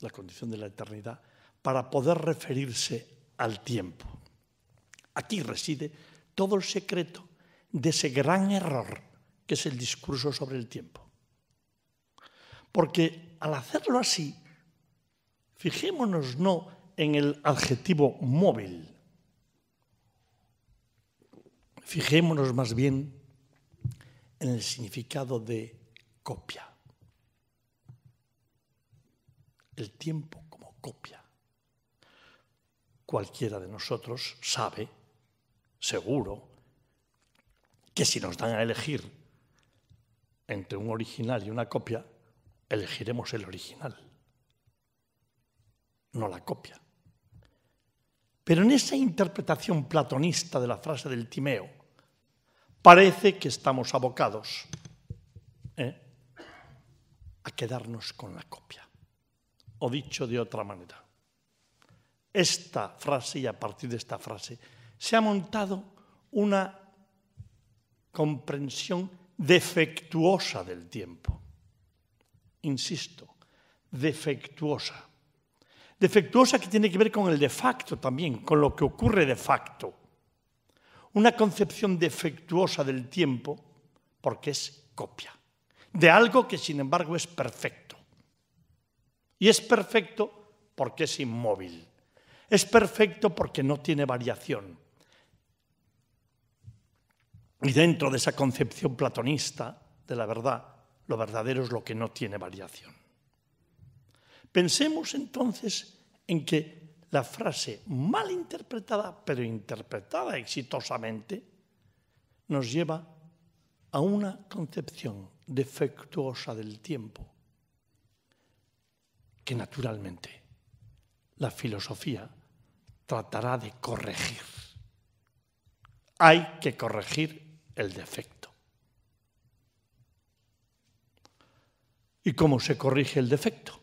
[SPEAKER 4] la condición de la eternidad, para poder referirse al tiempo. Aquí reside todo el secreto de ese gran error que es el discurso sobre el tiempo. Porque al hacerlo así, fijémonos no en el adjetivo móvil, fijémonos más bien en el significado de copia. El tiempo como copia cualquiera de nosotros sabe, seguro, que si nos dan a elegir entre un original y una copia, elegiremos el original, no la copia. Pero en esa interpretación platonista de la frase del Timeo, parece que estamos abocados ¿eh? a quedarnos con la copia. O dicho de otra manera, esta frase y a partir de esta frase se ha montado una comprensión defectuosa del tiempo. Insisto, defectuosa. Defectuosa que tiene que ver con el de facto también, con lo que ocurre de facto. Una concepción defectuosa del tiempo porque es copia de algo que sin embargo es perfecto. Y es perfecto porque es inmóvil es perfecto porque no tiene variación. Y dentro de esa concepción platonista de la verdad, lo verdadero es lo que no tiene variación. Pensemos entonces en que la frase mal interpretada, pero interpretada exitosamente, nos lleva a una concepción defectuosa del tiempo, que naturalmente la filosofía tratará de corregir. Hay que corregir el defecto. ¿Y cómo se corrige el defecto?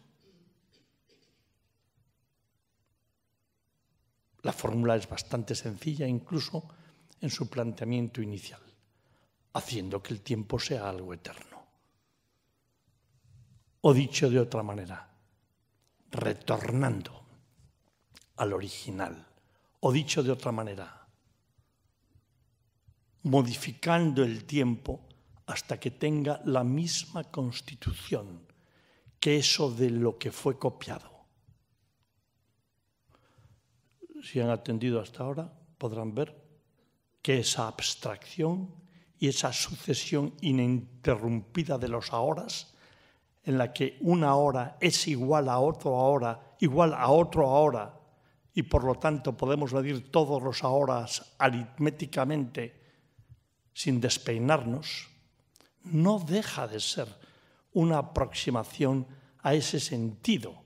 [SPEAKER 4] La fórmula es bastante sencilla incluso en su planteamiento inicial, haciendo que el tiempo sea algo eterno. O dicho de otra manera, retornando al original, o dicho de otra manera, modificando el tiempo hasta que tenga la misma constitución que eso de lo que fue copiado. Si han atendido hasta ahora, podrán ver que esa abstracción y esa sucesión ininterrumpida de los ahoras, en la que una hora es igual a otro ahora, igual a otro ahora, y por lo tanto podemos medir todos los ahoras aritméticamente sin despeinarnos, no deja de ser una aproximación a ese sentido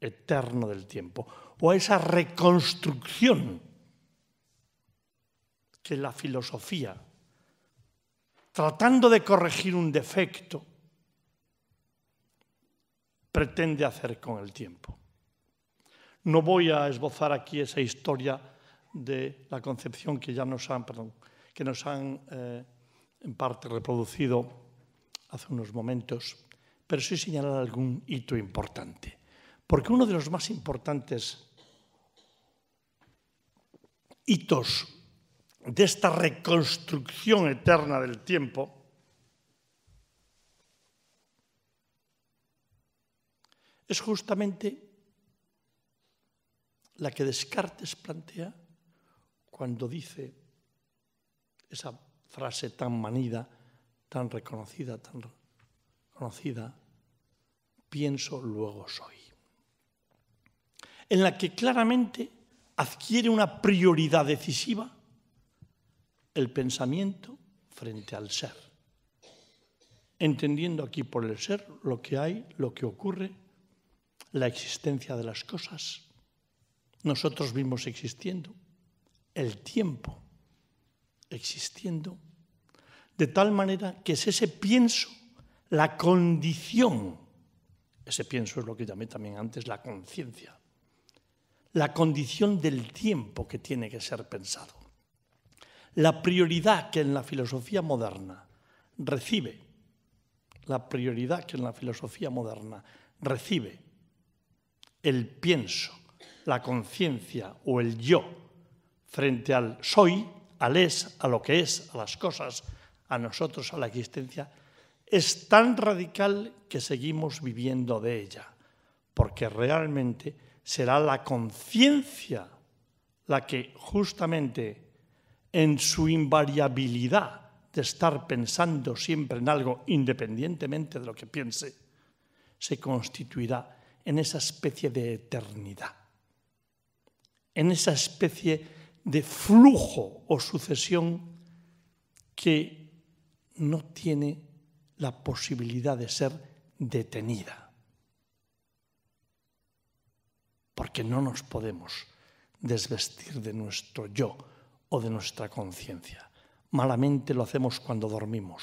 [SPEAKER 4] eterno del tiempo o a esa reconstrucción que la filosofía, tratando de corregir un defecto, pretende hacer con el tiempo. No voy a esbozar aquí esa historia de la concepción que ya nos han, perdón, que nos han eh, en parte reproducido hace unos momentos, pero sí señalar algún hito importante. Porque uno de los más importantes hitos de esta reconstrucción eterna del tiempo es justamente la que Descartes plantea cuando dice esa frase tan manida, tan reconocida, tan conocida, pienso, luego soy, en la que claramente adquiere una prioridad decisiva el pensamiento frente al ser, entendiendo aquí por el ser lo que hay, lo que ocurre, la existencia de las cosas nosotros mismos existiendo, el tiempo existiendo, de tal manera que es ese pienso la condición, ese pienso es lo que llamé también antes la conciencia, la condición del tiempo que tiene que ser pensado. La prioridad que en la filosofía moderna recibe, la prioridad que en la filosofía moderna recibe el pienso la conciencia o el yo frente al soy, al es, a lo que es, a las cosas, a nosotros, a la existencia, es tan radical que seguimos viviendo de ella, porque realmente será la conciencia la que justamente en su invariabilidad de estar pensando siempre en algo independientemente de lo que piense, se constituirá en esa especie de eternidad en esa especie de flujo o sucesión que no tiene la posibilidad de ser detenida. Porque no nos podemos desvestir de nuestro yo o de nuestra conciencia. Malamente lo hacemos cuando dormimos.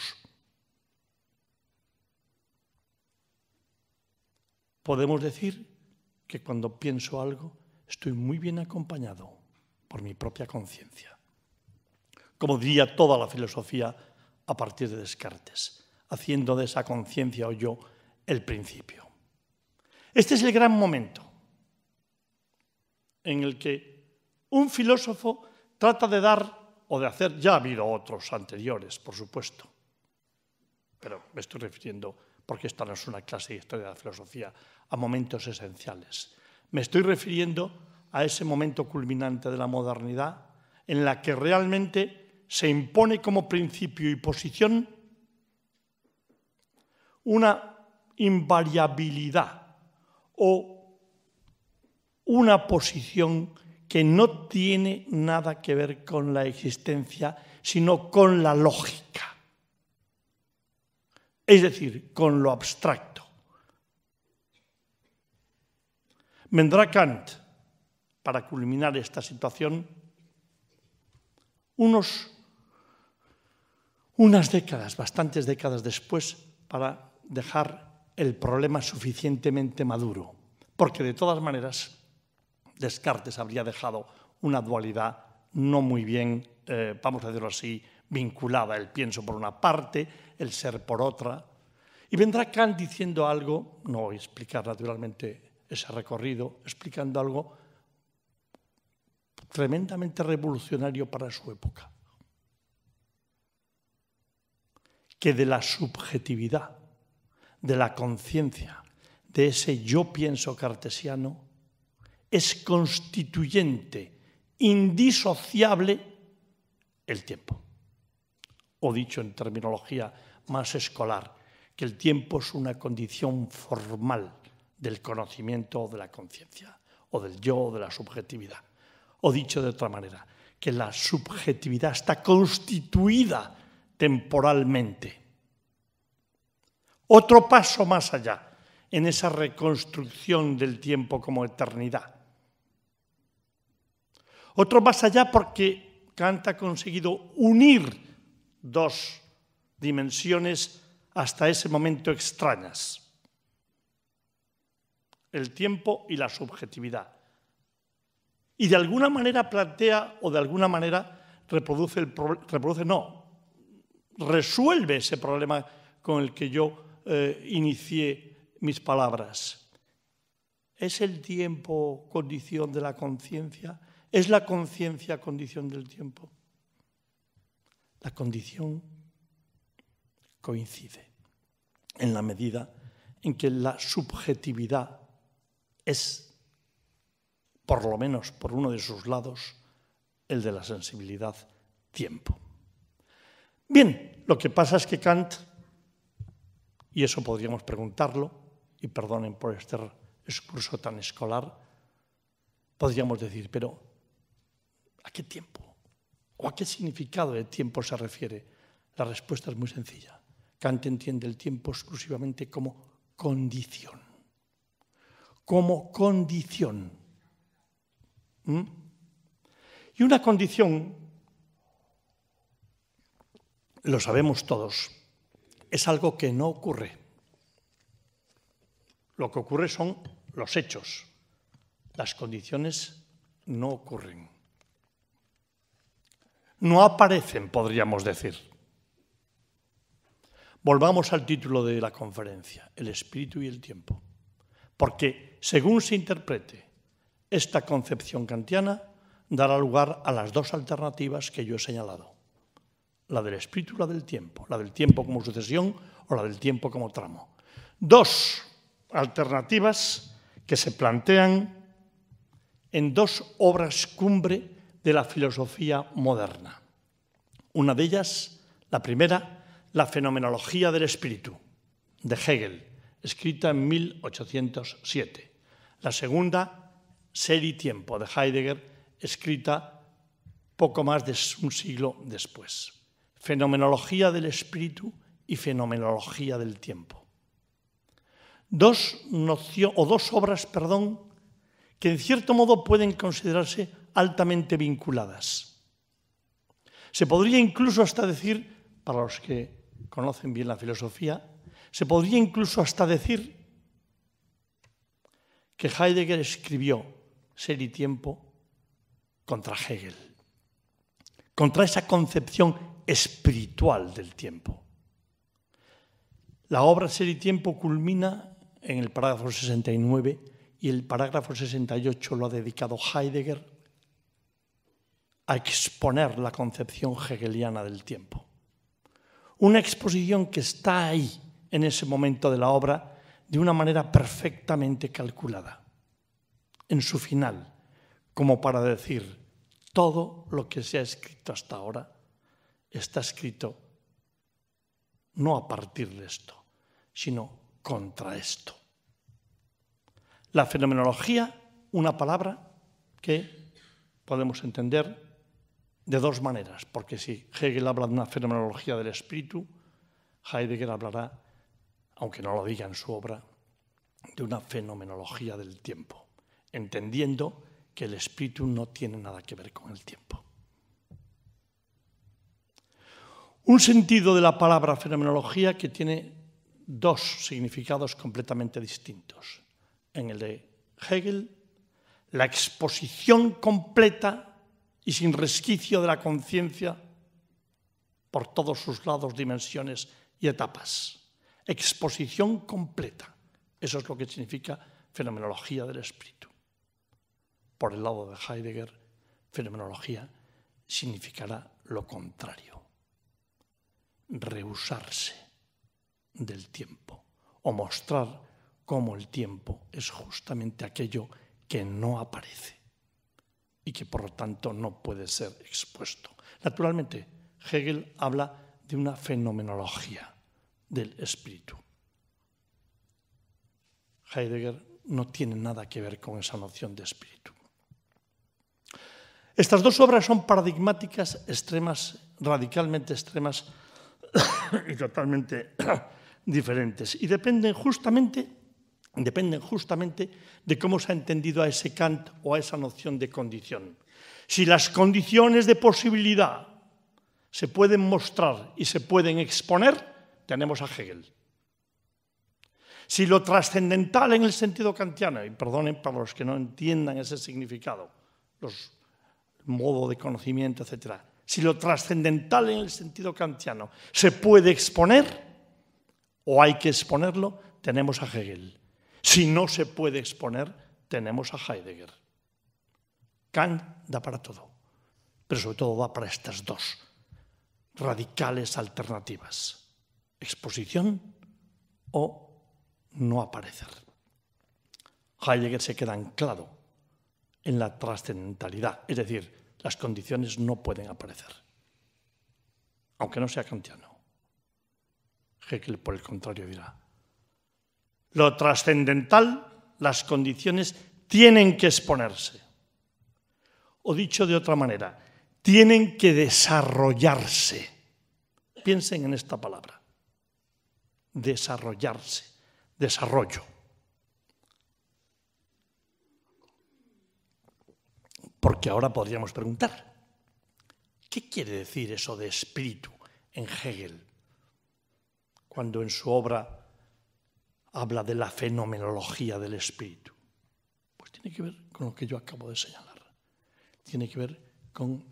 [SPEAKER 4] Podemos decir que cuando pienso algo, estoy muy bien acompañado por mi propia conciencia. Como diría toda la filosofía a partir de Descartes, haciendo de esa conciencia o yo el principio. Este es el gran momento en el que un filósofo trata de dar o de hacer, ya ha habido otros anteriores, por supuesto, pero me estoy refiriendo, porque esta no es una clase de historia de la filosofía, a momentos esenciales me estoy refiriendo a ese momento culminante de la modernidad en la que realmente se impone como principio y posición una invariabilidad o una posición que no tiene nada que ver con la existencia, sino con la lógica, es decir, con lo abstracto. Vendrá Kant para culminar esta situación unos, unas décadas, bastantes décadas después, para dejar el problema suficientemente maduro. Porque de todas maneras, Descartes habría dejado una dualidad no muy bien, eh, vamos a decirlo así, vinculada, el pienso por una parte, el ser por otra. Y vendrá Kant diciendo algo, no voy a explicar naturalmente ese recorrido explicando algo tremendamente revolucionario para su época, que de la subjetividad, de la conciencia, de ese yo pienso cartesiano, es constituyente, indisociable el tiempo. O dicho en terminología más escolar, que el tiempo es una condición formal del conocimiento o de la conciencia, o del yo o de la subjetividad. O dicho de otra manera, que la subjetividad está constituida temporalmente. Otro paso más allá, en esa reconstrucción del tiempo como eternidad. Otro más allá porque Kant ha conseguido unir dos dimensiones hasta ese momento extrañas el tiempo y la subjetividad. Y de alguna manera plantea o de alguna manera reproduce, el reproduce no, resuelve ese problema con el que yo eh, inicié mis palabras. ¿Es el tiempo condición de la conciencia? ¿Es la conciencia condición del tiempo? La condición coincide en la medida en que la subjetividad es, por lo menos por uno de sus lados, el de la sensibilidad tiempo. Bien, lo que pasa es que Kant, y eso podríamos preguntarlo, y perdonen por este excurso tan escolar, podríamos decir, pero ¿a qué tiempo? ¿O a qué significado de tiempo se refiere? La respuesta es muy sencilla. Kant entiende el tiempo exclusivamente como condición como condición. ¿Mm? Y una condición, lo sabemos todos, es algo que no ocurre. Lo que ocurre son los hechos. Las condiciones no ocurren. No aparecen, podríamos decir. Volvamos al título de la conferencia, el espíritu y el tiempo porque según se interprete esta concepción kantiana, dará lugar a las dos alternativas que yo he señalado, la del espíritu y la del tiempo, la del tiempo como sucesión o la del tiempo como tramo. Dos alternativas que se plantean en dos obras cumbre de la filosofía moderna. Una de ellas, la primera, la fenomenología del espíritu, de Hegel, escrita en 1807. La segunda, Ser y Tiempo, de Heidegger, escrita poco más de un siglo después. Fenomenología del espíritu y fenomenología del tiempo. Dos, o dos obras, perdón, que en cierto modo pueden considerarse altamente vinculadas. Se podría incluso hasta decir, para los que conocen bien la filosofía, se podría incluso hasta decir que Heidegger escribió Ser y Tiempo contra Hegel, contra esa concepción espiritual del tiempo. La obra Ser y Tiempo culmina en el párrafo 69 y el parágrafo 68 lo ha dedicado Heidegger a exponer la concepción hegeliana del tiempo. Una exposición que está ahí, en ese momento de la obra de una manera perfectamente calculada, en su final, como para decir, todo lo que se ha escrito hasta ahora está escrito no a partir de esto, sino contra esto. La fenomenología, una palabra que podemos entender de dos maneras, porque si Hegel habla de una fenomenología del espíritu, Heidegger hablará aunque no lo diga en su obra, de una fenomenología del tiempo, entendiendo que el espíritu no tiene nada que ver con el tiempo. Un sentido de la palabra fenomenología que tiene dos significados completamente distintos. En el de Hegel, la exposición completa y sin resquicio de la conciencia por todos sus lados, dimensiones y etapas exposición completa. Eso es lo que significa fenomenología del espíritu. Por el lado de Heidegger, fenomenología significará lo contrario, rehusarse del tiempo o mostrar cómo el tiempo es justamente aquello que no aparece y que por lo tanto no puede ser expuesto. Naturalmente, Hegel habla de una fenomenología del espíritu. Heidegger no tiene nada que ver con esa noción de espíritu. Estas dos obras son paradigmáticas extremas, radicalmente extremas y totalmente diferentes. Y dependen justamente, dependen justamente de cómo se ha entendido a ese Kant o a esa noción de condición. Si las condiciones de posibilidad se pueden mostrar y se pueden exponer, tenemos a Hegel. Si lo trascendental en el sentido kantiano, y perdonen para los que no entiendan ese significado, los modo de conocimiento, etc. Si lo trascendental en el sentido kantiano se puede exponer o hay que exponerlo, tenemos a Hegel. Si no se puede exponer, tenemos a Heidegger. Kant da para todo, pero sobre todo va para estas dos radicales alternativas exposición o no aparecer. Heidegger se queda anclado en la trascendentalidad, es decir, las condiciones no pueden aparecer, aunque no sea kantiano. Hegel, por el contrario, dirá, lo trascendental, las condiciones tienen que exponerse. O dicho de otra manera, tienen que desarrollarse. Piensen en esta palabra desarrollarse, desarrollo. Porque ahora podríamos preguntar, ¿qué quiere decir eso de espíritu en Hegel? Cuando en su obra habla de la fenomenología del espíritu. Pues tiene que ver con lo que yo acabo de señalar. Tiene que ver con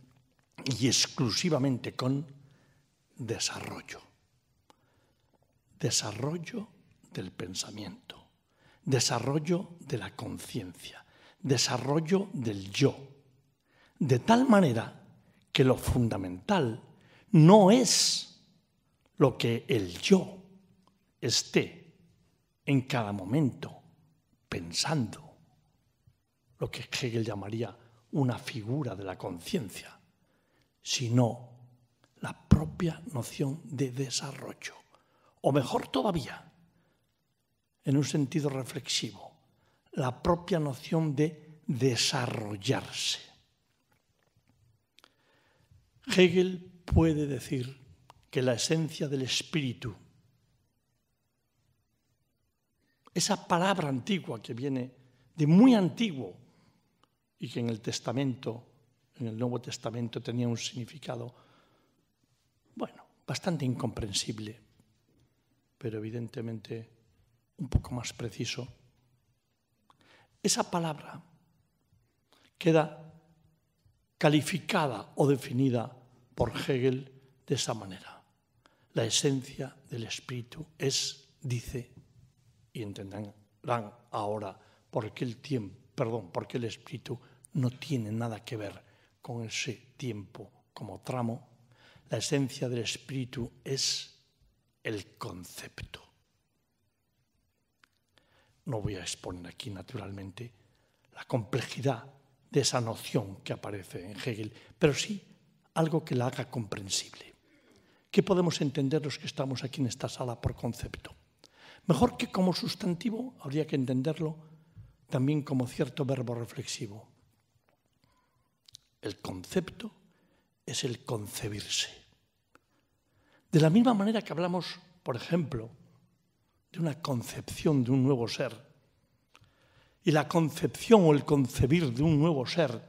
[SPEAKER 4] y exclusivamente con desarrollo desarrollo del pensamiento, desarrollo de la conciencia, desarrollo del yo, de tal manera que lo fundamental no es lo que el yo esté en cada momento pensando, lo que Hegel llamaría una figura de la conciencia, sino la propia noción de desarrollo o mejor todavía, en un sentido reflexivo, la propia noción de desarrollarse. Hegel puede decir que la esencia del espíritu, esa palabra antigua que viene de muy antiguo y que en el Testamento, en el Nuevo Testamento tenía un significado, bueno, bastante incomprensible pero evidentemente un poco más preciso, esa palabra queda calificada o definida por Hegel de esa manera. La esencia del espíritu es, dice, y entenderán ahora por qué el tiempo, perdón, porque el espíritu no tiene nada que ver con ese tiempo como tramo. La esencia del espíritu es el concepto. No voy a exponer aquí, naturalmente, la complejidad de esa noción que aparece en Hegel, pero sí algo que la haga comprensible. ¿Qué podemos entender los que estamos aquí en esta sala por concepto? Mejor que como sustantivo, habría que entenderlo también como cierto verbo reflexivo. El concepto es el concebirse. De la misma manera que hablamos, por ejemplo, de una concepción de un nuevo ser, y la concepción o el concebir de un nuevo ser,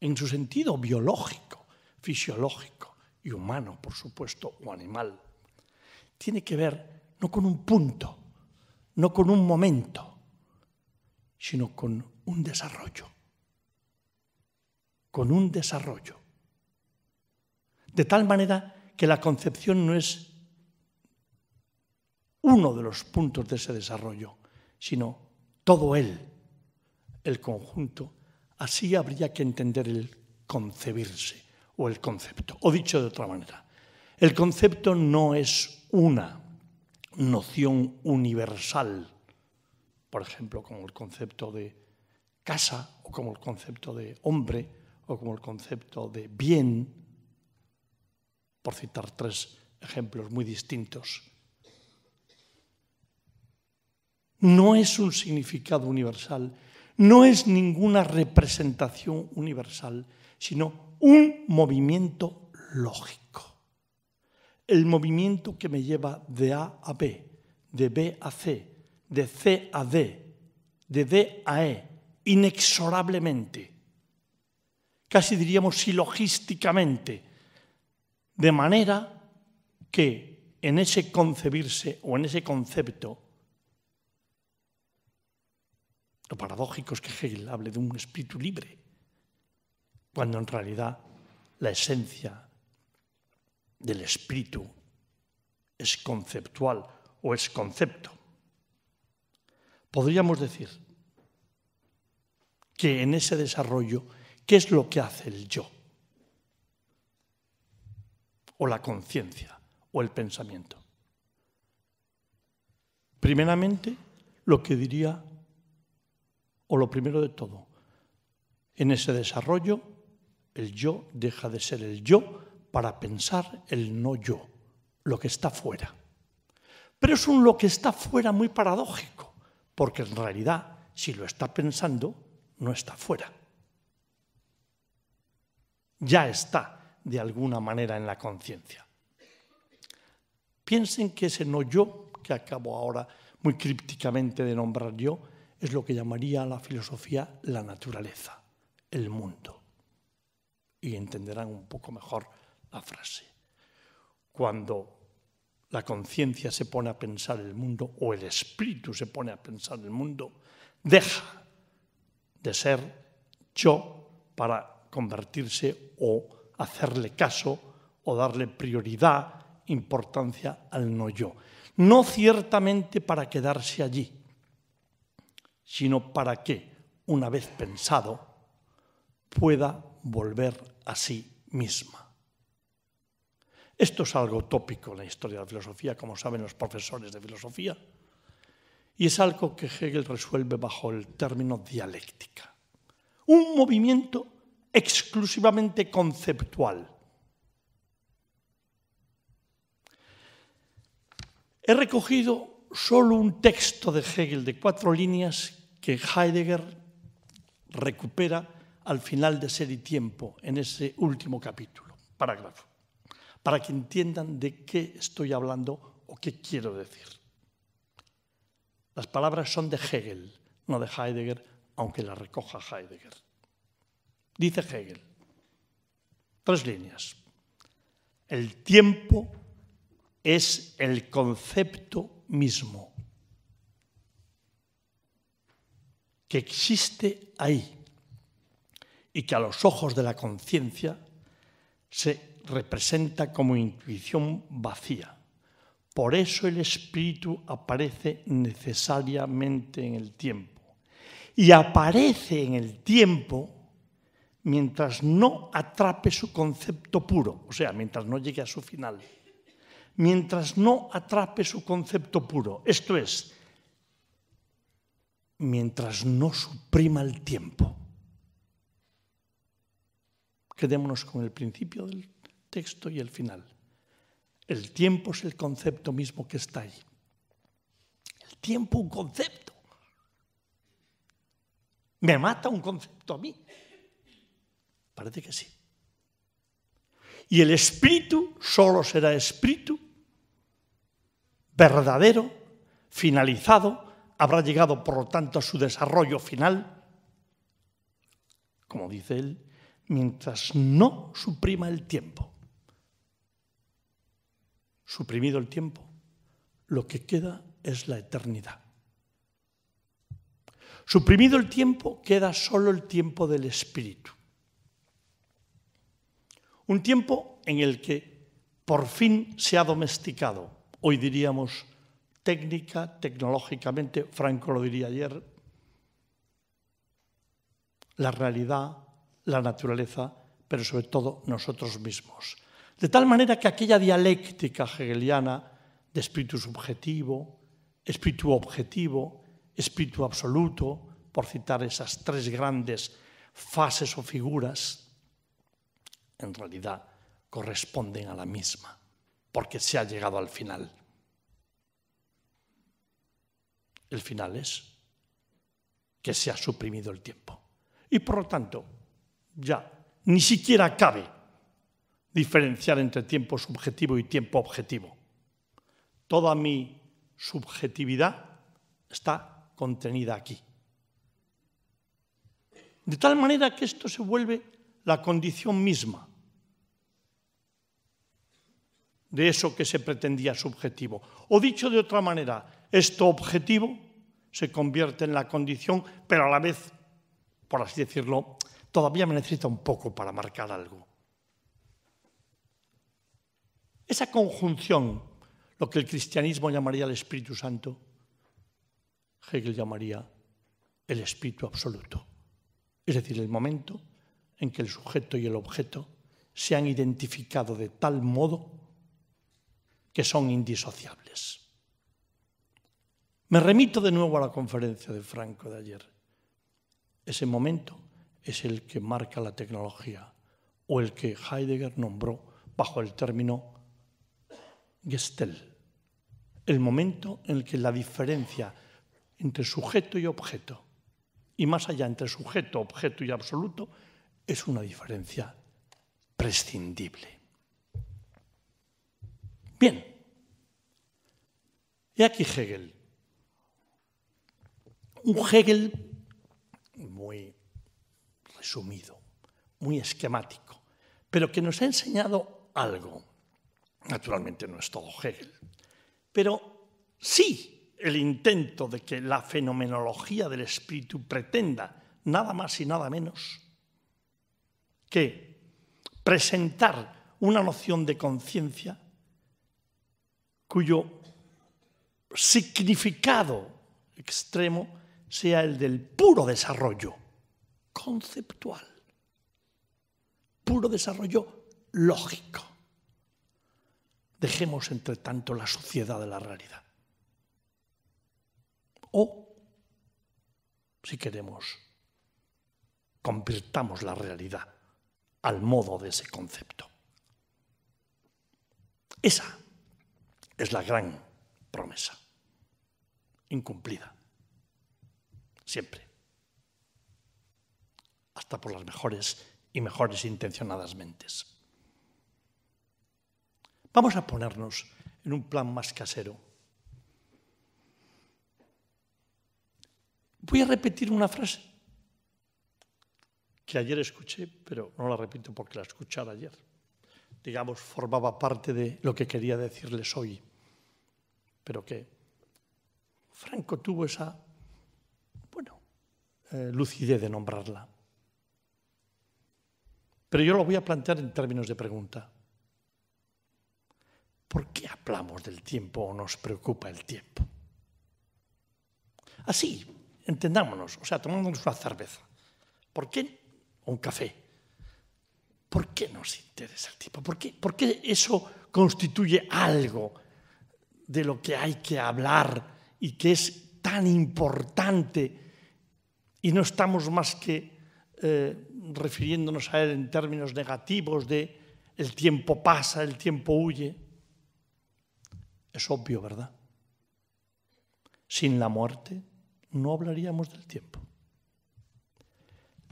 [SPEAKER 4] en su sentido biológico, fisiológico y humano, por supuesto, o animal, tiene que ver no con un punto, no con un momento, sino con un desarrollo, con un desarrollo de tal manera que la concepción no es uno de los puntos de ese desarrollo, sino todo él, el conjunto. Así habría que entender el concebirse o el concepto. O dicho de otra manera, el concepto no es una noción universal, por ejemplo, como el concepto de casa o como el concepto de hombre o como el concepto de bien por citar tres ejemplos muy distintos. No es un significado universal, no es ninguna representación universal, sino un movimiento lógico. El movimiento que me lleva de A a B, de B a C, de C a D, de D a E, inexorablemente, casi diríamos silogísticamente de manera que en ese concebirse o en ese concepto, lo paradójico es que Hegel hable de un espíritu libre, cuando en realidad la esencia del espíritu es conceptual o es concepto. Podríamos decir que en ese desarrollo, ¿qué es lo que hace el yo? o la conciencia o el pensamiento. Primeramente, lo que diría, o lo primero de todo, en ese desarrollo, el yo deja de ser el yo para pensar el no yo, lo que está fuera. Pero es un lo que está fuera muy paradójico, porque en realidad, si lo está pensando, no está fuera. Ya está, de alguna manera en la conciencia. Piensen que ese no yo, que acabo ahora muy crípticamente de nombrar yo, es lo que llamaría la filosofía la naturaleza, el mundo. Y entenderán un poco mejor la frase. Cuando la conciencia se pone a pensar el mundo o el espíritu se pone a pensar el mundo, deja de ser yo para convertirse o hacerle caso o darle prioridad, importancia al no yo. No ciertamente para quedarse allí, sino para que, una vez pensado, pueda volver a sí misma. Esto es algo tópico en la historia de la filosofía, como saben los profesores de filosofía, y es algo que Hegel resuelve bajo el término dialéctica. Un movimiento exclusivamente conceptual. He recogido solo un texto de Hegel de cuatro líneas que Heidegger recupera al final de Ser y Tiempo, en ese último capítulo, parágrafo, para que entiendan de qué estoy hablando o qué quiero decir. Las palabras son de Hegel, no de Heidegger, aunque las recoja Heidegger dice Hegel. Tres líneas. El tiempo es el concepto mismo que existe ahí y que a los ojos de la conciencia se representa como intuición vacía. Por eso el espíritu aparece necesariamente en el tiempo. Y aparece en el tiempo mientras no atrape su concepto puro, o sea, mientras no llegue a su final, mientras no atrape su concepto puro, esto es, mientras no suprima el tiempo. Quedémonos con el principio del texto y el final. El tiempo es el concepto mismo que está ahí. El tiempo un concepto. Me mata un concepto a mí. Parece que sí. Y el espíritu solo será espíritu verdadero, finalizado, habrá llegado por lo tanto a su desarrollo final, como dice él, mientras no suprima el tiempo. Suprimido el tiempo, lo que queda es la eternidad. Suprimido el tiempo, queda solo el tiempo del espíritu. Un tiempo en el que por fin se ha domesticado, hoy diríamos técnica, tecnológicamente, Franco lo diría ayer, la realidad, la naturaleza, pero sobre todo nosotros mismos. De tal manera que aquella dialéctica hegeliana de espíritu subjetivo, espíritu objetivo, espíritu absoluto, por citar esas tres grandes fases o figuras en realidad corresponden a la misma, porque se ha llegado al final. El final es que se ha suprimido el tiempo. Y por lo tanto, ya ni siquiera cabe diferenciar entre tiempo subjetivo y tiempo objetivo. Toda mi subjetividad está contenida aquí. De tal manera que esto se vuelve la condición misma de eso que se pretendía subjetivo. O dicho de otra manera, esto objetivo se convierte en la condición, pero a la vez, por así decirlo, todavía me necesita un poco para marcar algo. Esa conjunción, lo que el cristianismo llamaría el Espíritu Santo, Hegel llamaría el Espíritu Absoluto, es decir, el momento en que el sujeto y el objeto se han identificado de tal modo que son indisociables. Me remito de nuevo a la conferencia de Franco de ayer. Ese momento es el que marca la tecnología o el que Heidegger nombró bajo el término Gestel, el momento en el que la diferencia entre sujeto y objeto, y más allá entre sujeto, objeto y absoluto, es una diferencia prescindible. Bien. y aquí Hegel. Un Hegel muy resumido, muy esquemático, pero que nos ha enseñado algo. Naturalmente no es todo Hegel, pero sí el intento de que la fenomenología del espíritu pretenda nada más y nada menos que presentar una noción de conciencia cuyo significado extremo sea el del puro desarrollo conceptual, puro desarrollo lógico. Dejemos entre tanto la suciedad de la realidad. O, si queremos, convirtamos la realidad al modo de ese concepto. Esa es la gran promesa, incumplida, siempre, hasta por las mejores y mejores intencionadas mentes. Vamos a ponernos en un plan más casero. Voy a repetir una frase que ayer escuché, pero no la repito porque la escuché ayer. Digamos, formaba parte de lo que quería decirles hoy pero que Franco tuvo esa, bueno, eh, lucidez de nombrarla. Pero yo lo voy a plantear en términos de pregunta. ¿Por qué hablamos del tiempo o nos preocupa el tiempo? Así, entendámonos, o sea, tomándonos una cerveza. ¿Por qué? O un café. ¿Por qué nos interesa el tiempo? ¿Por qué, por qué eso constituye algo de lo que hay que hablar y que es tan importante y no estamos más que eh, refiriéndonos a él en términos negativos de el tiempo pasa, el tiempo huye. Es obvio, ¿verdad? Sin la muerte no hablaríamos del tiempo.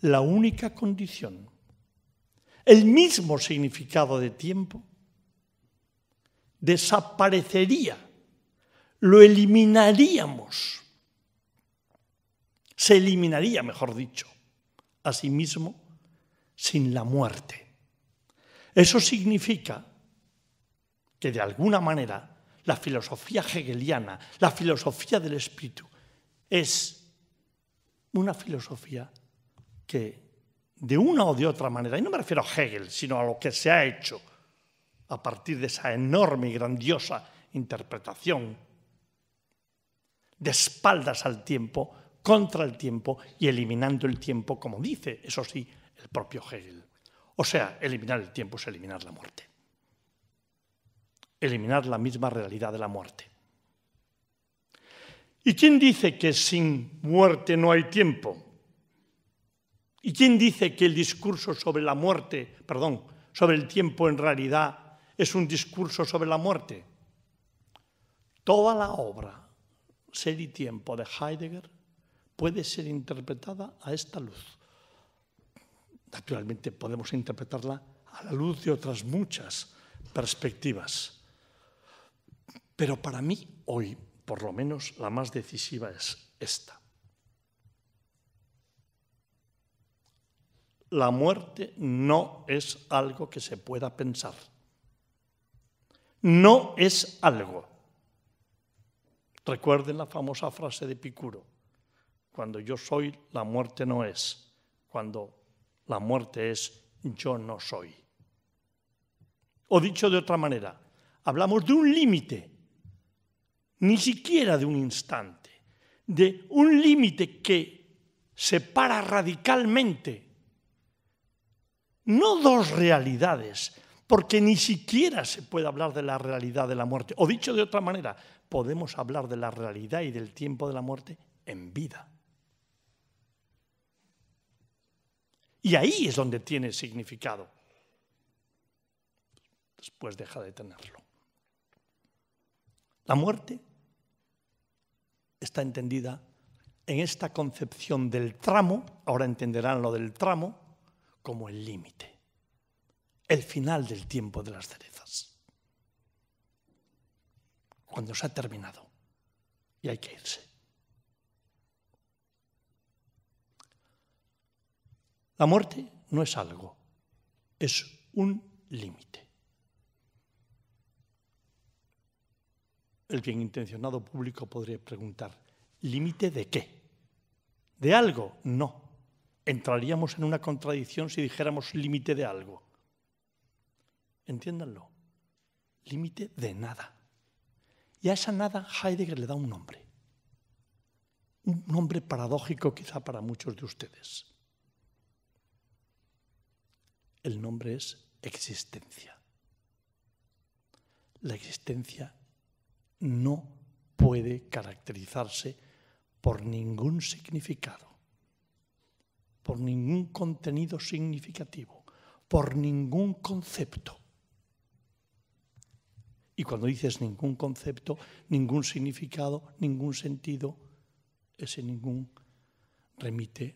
[SPEAKER 4] La única condición, el mismo significado de tiempo, desaparecería, lo eliminaríamos, se eliminaría, mejor dicho, a sí mismo sin la muerte. Eso significa que de alguna manera la filosofía hegeliana, la filosofía del espíritu, es una filosofía que de una o de otra manera, y no me refiero a Hegel, sino a lo que se ha hecho a partir de esa enorme y grandiosa interpretación, de espaldas al tiempo, contra el tiempo y eliminando el tiempo, como dice, eso sí, el propio Hegel. O sea, eliminar el tiempo es eliminar la muerte. Eliminar la misma realidad de la muerte. ¿Y quién dice que sin muerte no hay tiempo? ¿Y quién dice que el discurso sobre la muerte, perdón, sobre el tiempo en realidad es un discurso sobre la muerte. Toda la obra, Ser y Tiempo de Heidegger puede ser interpretada a esta luz. Naturalmente podemos interpretarla a la luz de otras muchas perspectivas. Pero para mí hoy, por lo menos, la más decisiva es esta. La muerte no es algo que se pueda pensar no es algo. Recuerden la famosa frase de Picuro, cuando yo soy, la muerte no es, cuando la muerte es, yo no soy. O dicho de otra manera, hablamos de un límite, ni siquiera de un instante, de un límite que separa radicalmente, no dos realidades, porque ni siquiera se puede hablar de la realidad de la muerte. O dicho de otra manera, podemos hablar de la realidad y del tiempo de la muerte en vida. Y ahí es donde tiene significado. Después deja de tenerlo. La muerte está entendida en esta concepción del tramo, ahora entenderán lo del tramo, como el límite el final del tiempo de las cerezas. Cuando se ha terminado y hay que irse. La muerte no es algo, es un límite. El bien intencionado público podría preguntar, ¿límite de qué? ¿De algo? No. Entraríamos en una contradicción si dijéramos límite de algo. Entiéndanlo. Límite de nada. Y a esa nada Heidegger le da un nombre. Un nombre paradójico quizá para muchos de ustedes. El nombre es existencia. La existencia no puede caracterizarse por ningún significado, por ningún contenido significativo, por ningún concepto. Y cuando dices ningún concepto, ningún significado, ningún sentido, ese ningún remite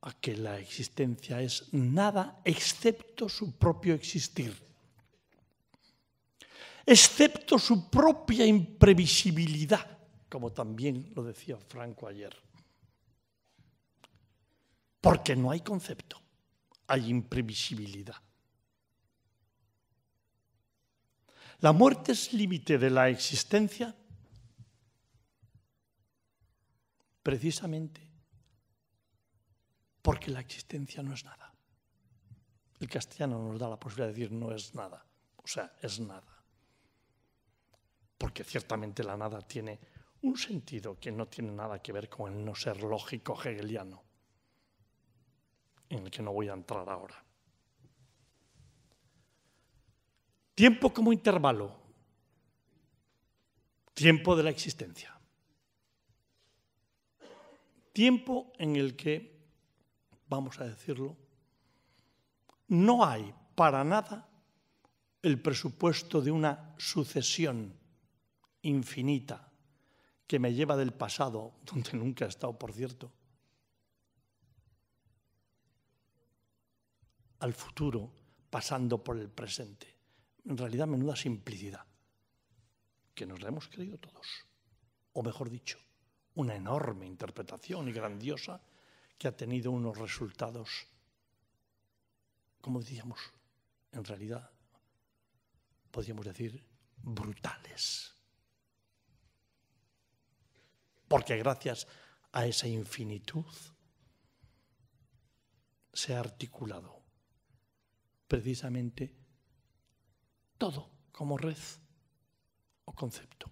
[SPEAKER 4] a que la existencia es nada excepto su propio existir, excepto su propia imprevisibilidad, como también lo decía Franco ayer. Porque no hay concepto, hay imprevisibilidad. ¿La muerte es límite de la existencia? Precisamente porque la existencia no es nada. El castellano nos da la posibilidad de decir no es nada, o sea, es nada. Porque ciertamente la nada tiene un sentido que no tiene nada que ver con el no ser lógico hegeliano, en el que no voy a entrar ahora. Tiempo como intervalo. Tiempo de la existencia. Tiempo en el que, vamos a decirlo, no hay para nada el presupuesto de una sucesión infinita que me lleva del pasado, donde nunca he estado, por cierto, al futuro, pasando por el presente en realidad menuda simplicidad, que nos la hemos creído todos, o mejor dicho, una enorme interpretación y grandiosa que ha tenido unos resultados, como decíamos, en realidad, podríamos decir, brutales. Porque gracias a esa infinitud se ha articulado precisamente todo como red o concepto,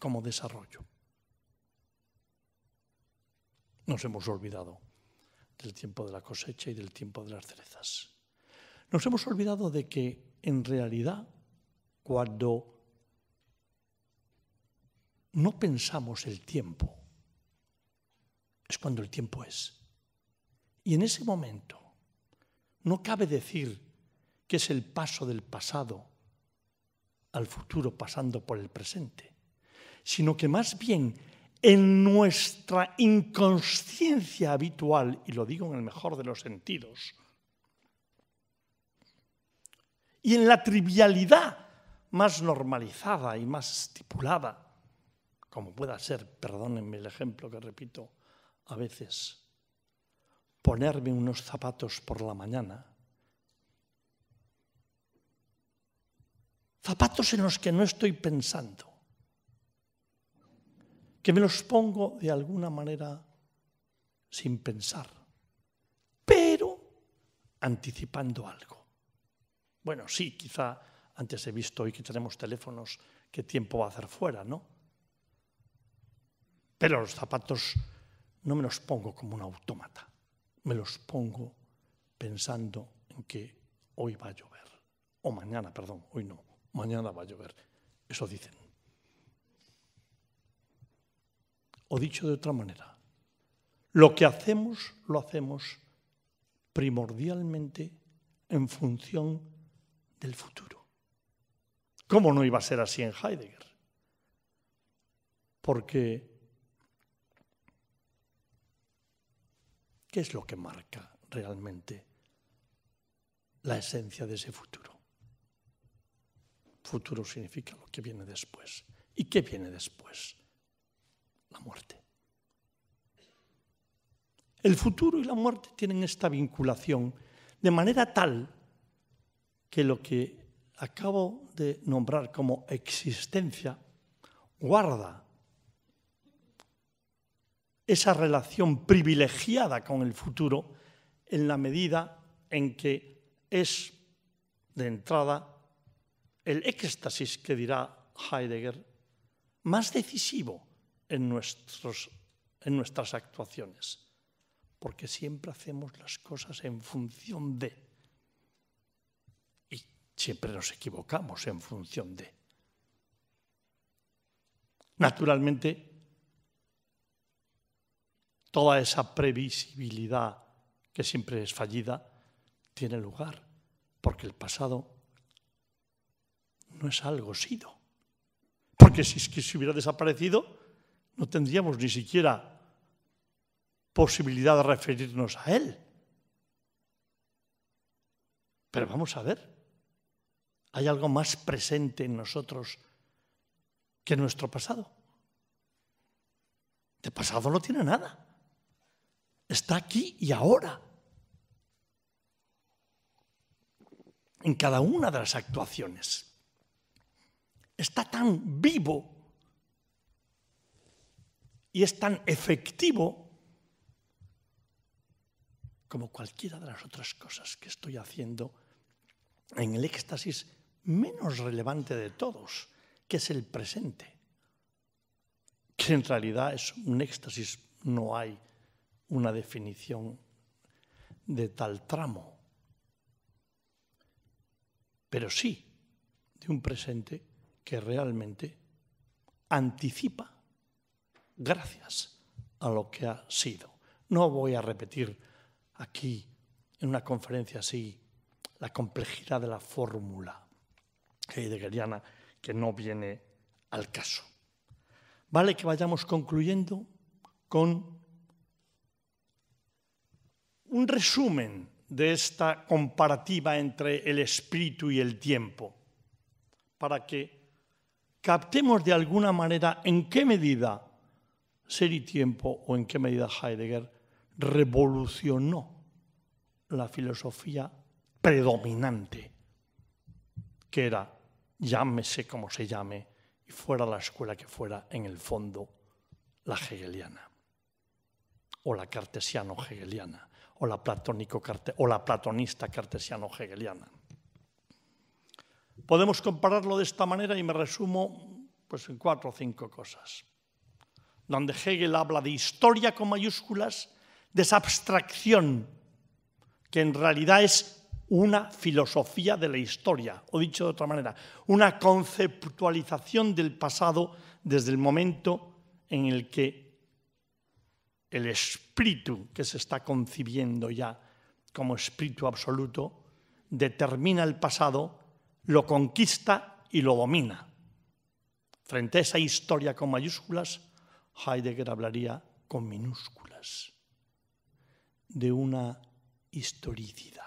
[SPEAKER 4] como desarrollo. Nos hemos olvidado del tiempo de la cosecha y del tiempo de las cerezas. Nos hemos olvidado de que en realidad cuando no pensamos el tiempo, es cuando el tiempo es. Y en ese momento no cabe decir que es el paso del pasado al futuro pasando por el presente, sino que más bien en nuestra inconsciencia habitual, y lo digo en el mejor de los sentidos, y en la trivialidad más normalizada y más estipulada, como pueda ser, perdónenme el ejemplo que repito a veces, ponerme unos zapatos por la mañana zapatos en los que no estoy pensando, que me los pongo de alguna manera sin pensar, pero anticipando algo. Bueno, sí, quizá antes he visto hoy que tenemos teléfonos, qué tiempo va a hacer fuera, ¿no? Pero los zapatos no me los pongo como un autómata, me los pongo pensando en que hoy va a llover, o mañana, perdón, hoy no, mañana va a llover. Eso dicen. O dicho de otra manera, lo que hacemos lo hacemos primordialmente en función del futuro. ¿Cómo no iba a ser así en Heidegger? Porque, ¿qué es lo que marca realmente la esencia de ese futuro? Futuro significa lo que viene después. ¿Y qué viene después? La muerte. El futuro y la muerte tienen esta vinculación de manera tal que lo que acabo de nombrar como existencia guarda esa relación privilegiada con el futuro en la medida en que es de entrada el éxtasis que dirá Heidegger, más decisivo en, nuestros, en nuestras actuaciones, porque siempre hacemos las cosas en función de, y siempre nos equivocamos en función de. Naturalmente, toda esa previsibilidad que siempre es fallida tiene lugar, porque el pasado no es algo sido. Porque si es que se hubiera desaparecido, no tendríamos ni siquiera posibilidad de referirnos a él. Pero vamos a ver, hay algo más presente en nosotros que nuestro pasado. De pasado no tiene nada. Está aquí y ahora. En cada una de las actuaciones está tan vivo y es tan efectivo como cualquiera de las otras cosas que estoy haciendo en el éxtasis menos relevante de todos, que es el presente, que en realidad es un éxtasis, no hay una definición de tal tramo, pero sí de un presente que realmente anticipa gracias a lo que ha sido. No voy a repetir aquí en una conferencia así la complejidad de la fórmula heideggeriana que no viene al caso. Vale que vayamos concluyendo con un resumen de esta comparativa entre el espíritu y el tiempo, para que captemos de alguna manera en qué medida Ser y Tiempo o en qué medida Heidegger revolucionó la filosofía predominante, que era, llámese como se llame, y fuera la escuela que fuera, en el fondo, la hegeliana, o la cartesiano-hegeliana, o la, platónico o la platonista cartesiano-hegeliana. Podemos compararlo de esta manera y me resumo pues, en cuatro o cinco cosas. Donde Hegel habla de historia con mayúsculas, de esa abstracción que en realidad es una filosofía de la historia, o dicho de otra manera, una conceptualización del pasado desde el momento en el que el espíritu que se está concibiendo ya como espíritu absoluto determina el pasado lo conquista y lo domina. Frente a esa historia con mayúsculas, Heidegger hablaría con minúsculas de una historicidad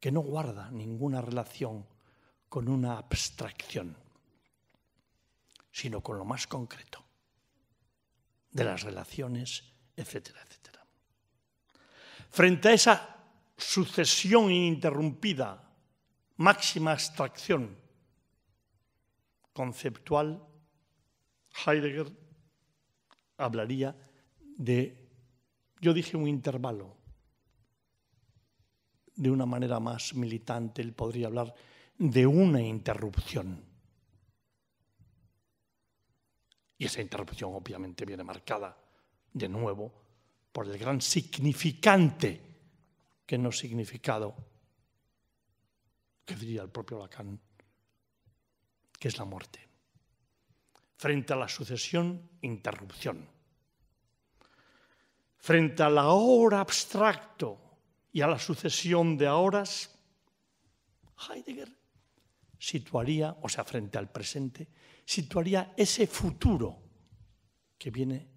[SPEAKER 4] que no guarda ninguna relación con una abstracción, sino con lo más concreto de las relaciones, etcétera, etcétera. Frente a esa sucesión ininterrumpida máxima abstracción conceptual, Heidegger hablaría de, yo dije un intervalo, de una manera más militante, él podría hablar de una interrupción. Y esa interrupción obviamente viene marcada de nuevo por el gran significante que no significado que diría el propio Lacan, que es la muerte. Frente a la sucesión, interrupción. Frente al ahora abstracto y a la sucesión de horas, Heidegger situaría, o sea, frente al presente, situaría ese futuro que viene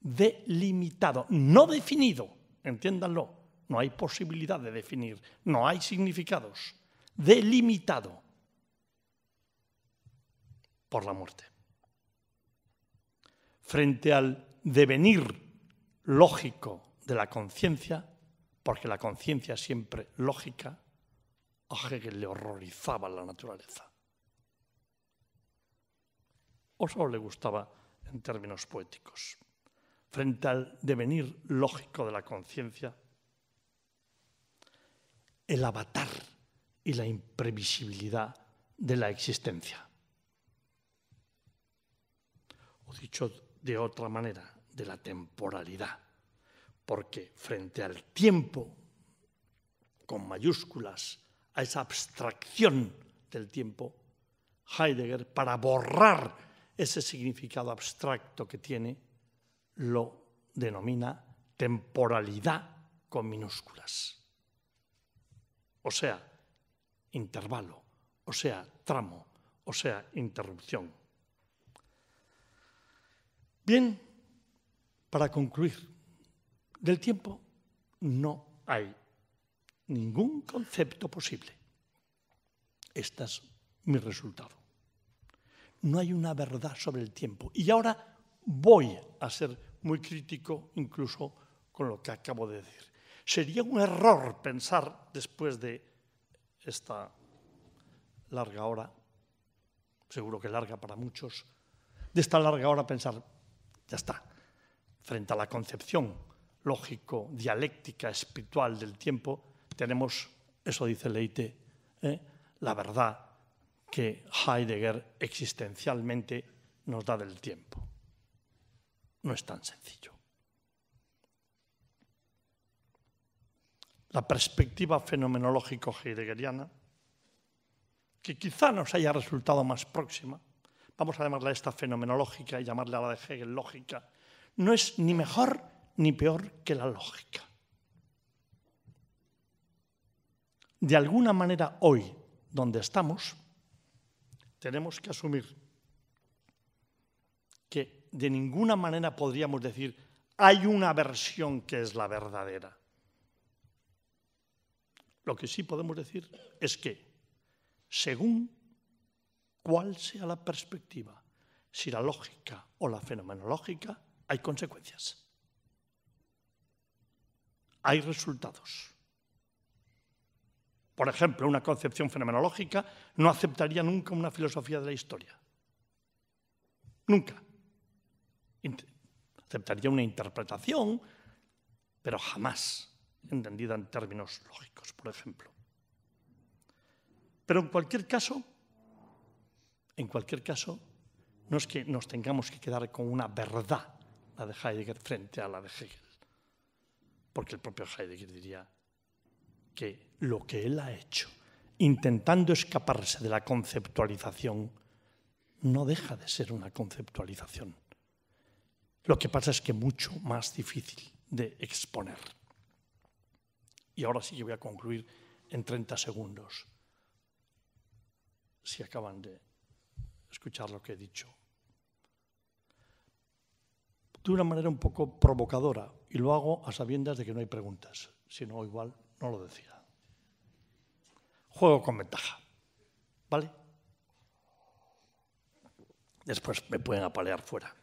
[SPEAKER 4] delimitado, no definido, entiéndanlo, no hay posibilidad de definir, no hay significados delimitado por la muerte. Frente al devenir lógico de la conciencia, porque la conciencia siempre lógica, a Hegel le horrorizaba la naturaleza. O solo le gustaba en términos poéticos. Frente al devenir lógico de la conciencia, el avatar y la imprevisibilidad de la existencia. O dicho de otra manera, de la temporalidad, porque frente al tiempo, con mayúsculas, a esa abstracción del tiempo, Heidegger, para borrar ese significado abstracto que tiene, lo denomina temporalidad con minúsculas. O sea, intervalo, o sea, tramo, o sea, interrupción. Bien, para concluir, del tiempo no hay ningún concepto posible. Este es mi resultado. No hay una verdad sobre el tiempo. Y ahora voy a ser muy crítico incluso con lo que acabo de decir. Sería un error pensar, después de esta larga hora, seguro que larga para muchos, de esta larga hora pensar, ya está, frente a la concepción lógico, dialéctica, espiritual del tiempo, tenemos, eso dice Leite, ¿eh? la verdad que Heidegger existencialmente nos da del tiempo. No es tan sencillo. la perspectiva fenomenológico-heideggeriana, que quizá nos haya resultado más próxima, vamos a llamarla esta fenomenológica y llamarla a la de Hegel lógica, no es ni mejor ni peor que la lógica. De alguna manera hoy, donde estamos, tenemos que asumir que de ninguna manera podríamos decir hay una versión que es la verdadera. Lo que sí podemos decir es que, según cuál sea la perspectiva, si la lógica o la fenomenológica, hay consecuencias. Hay resultados. Por ejemplo, una concepción fenomenológica no aceptaría nunca una filosofía de la historia. Nunca. Aceptaría una interpretación, pero jamás entendida en términos lógicos, por ejemplo. Pero en cualquier caso, en cualquier caso, no es que nos tengamos que quedar con una verdad, la de Heidegger, frente a la de Hegel. Porque el propio Heidegger diría que lo que él ha hecho, intentando escaparse de la conceptualización, no deja de ser una conceptualización. Lo que pasa es que mucho más difícil de exponer. Y ahora sí que voy a concluir en 30 segundos, si acaban de escuchar lo que he dicho. De una manera un poco provocadora, y lo hago a sabiendas de que no hay preguntas, si no, igual no lo decía. Juego con ventaja, ¿vale? Después me pueden apalear fuera.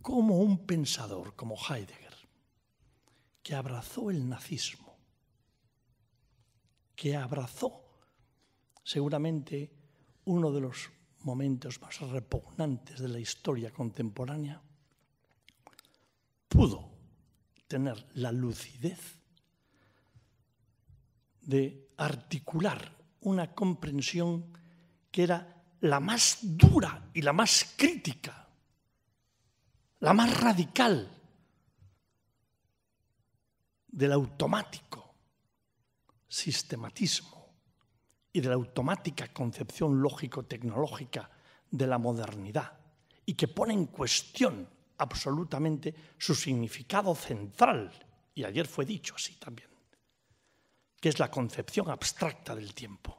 [SPEAKER 4] Como un pensador como Heidegger? que abrazó el nazismo, que abrazó seguramente uno de los momentos más repugnantes de la historia contemporánea, pudo tener la lucidez de articular una comprensión que era la más dura y la más crítica, la más radical del automático sistematismo y de la automática concepción lógico-tecnológica de la modernidad y que pone en cuestión absolutamente su significado central, y ayer fue dicho así también, que es la concepción abstracta del tiempo.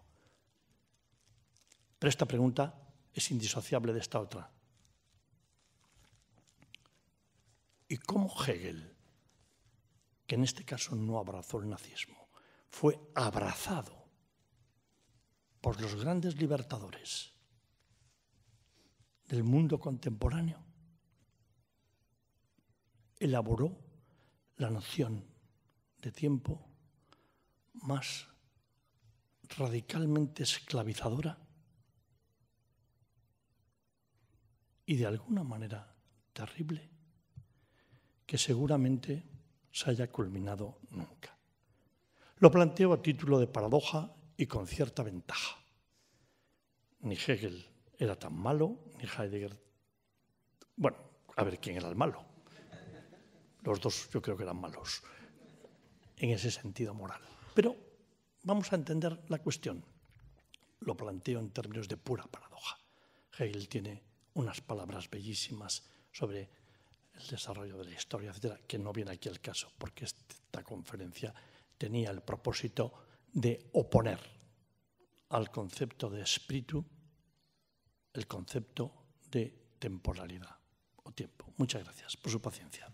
[SPEAKER 4] Pero esta pregunta es indisociable de esta otra. ¿Y cómo Hegel que en este caso no abrazó el nazismo, fue abrazado por los grandes libertadores del mundo contemporáneo, elaboró la noción de tiempo más radicalmente esclavizadora y de alguna manera terrible que seguramente se haya culminado nunca. Lo planteo a título de paradoja y con cierta ventaja. Ni Hegel era tan malo, ni Heidegger... Bueno, a ver quién era el malo. Los dos yo creo que eran malos, en ese sentido moral. Pero vamos a entender la cuestión. Lo planteo en términos de pura paradoja. Hegel tiene unas palabras bellísimas sobre el desarrollo de la historia, etcétera, que no viene aquí el caso, porque esta conferencia tenía el propósito de oponer al concepto de espíritu el concepto de temporalidad o tiempo. Muchas gracias por su paciencia.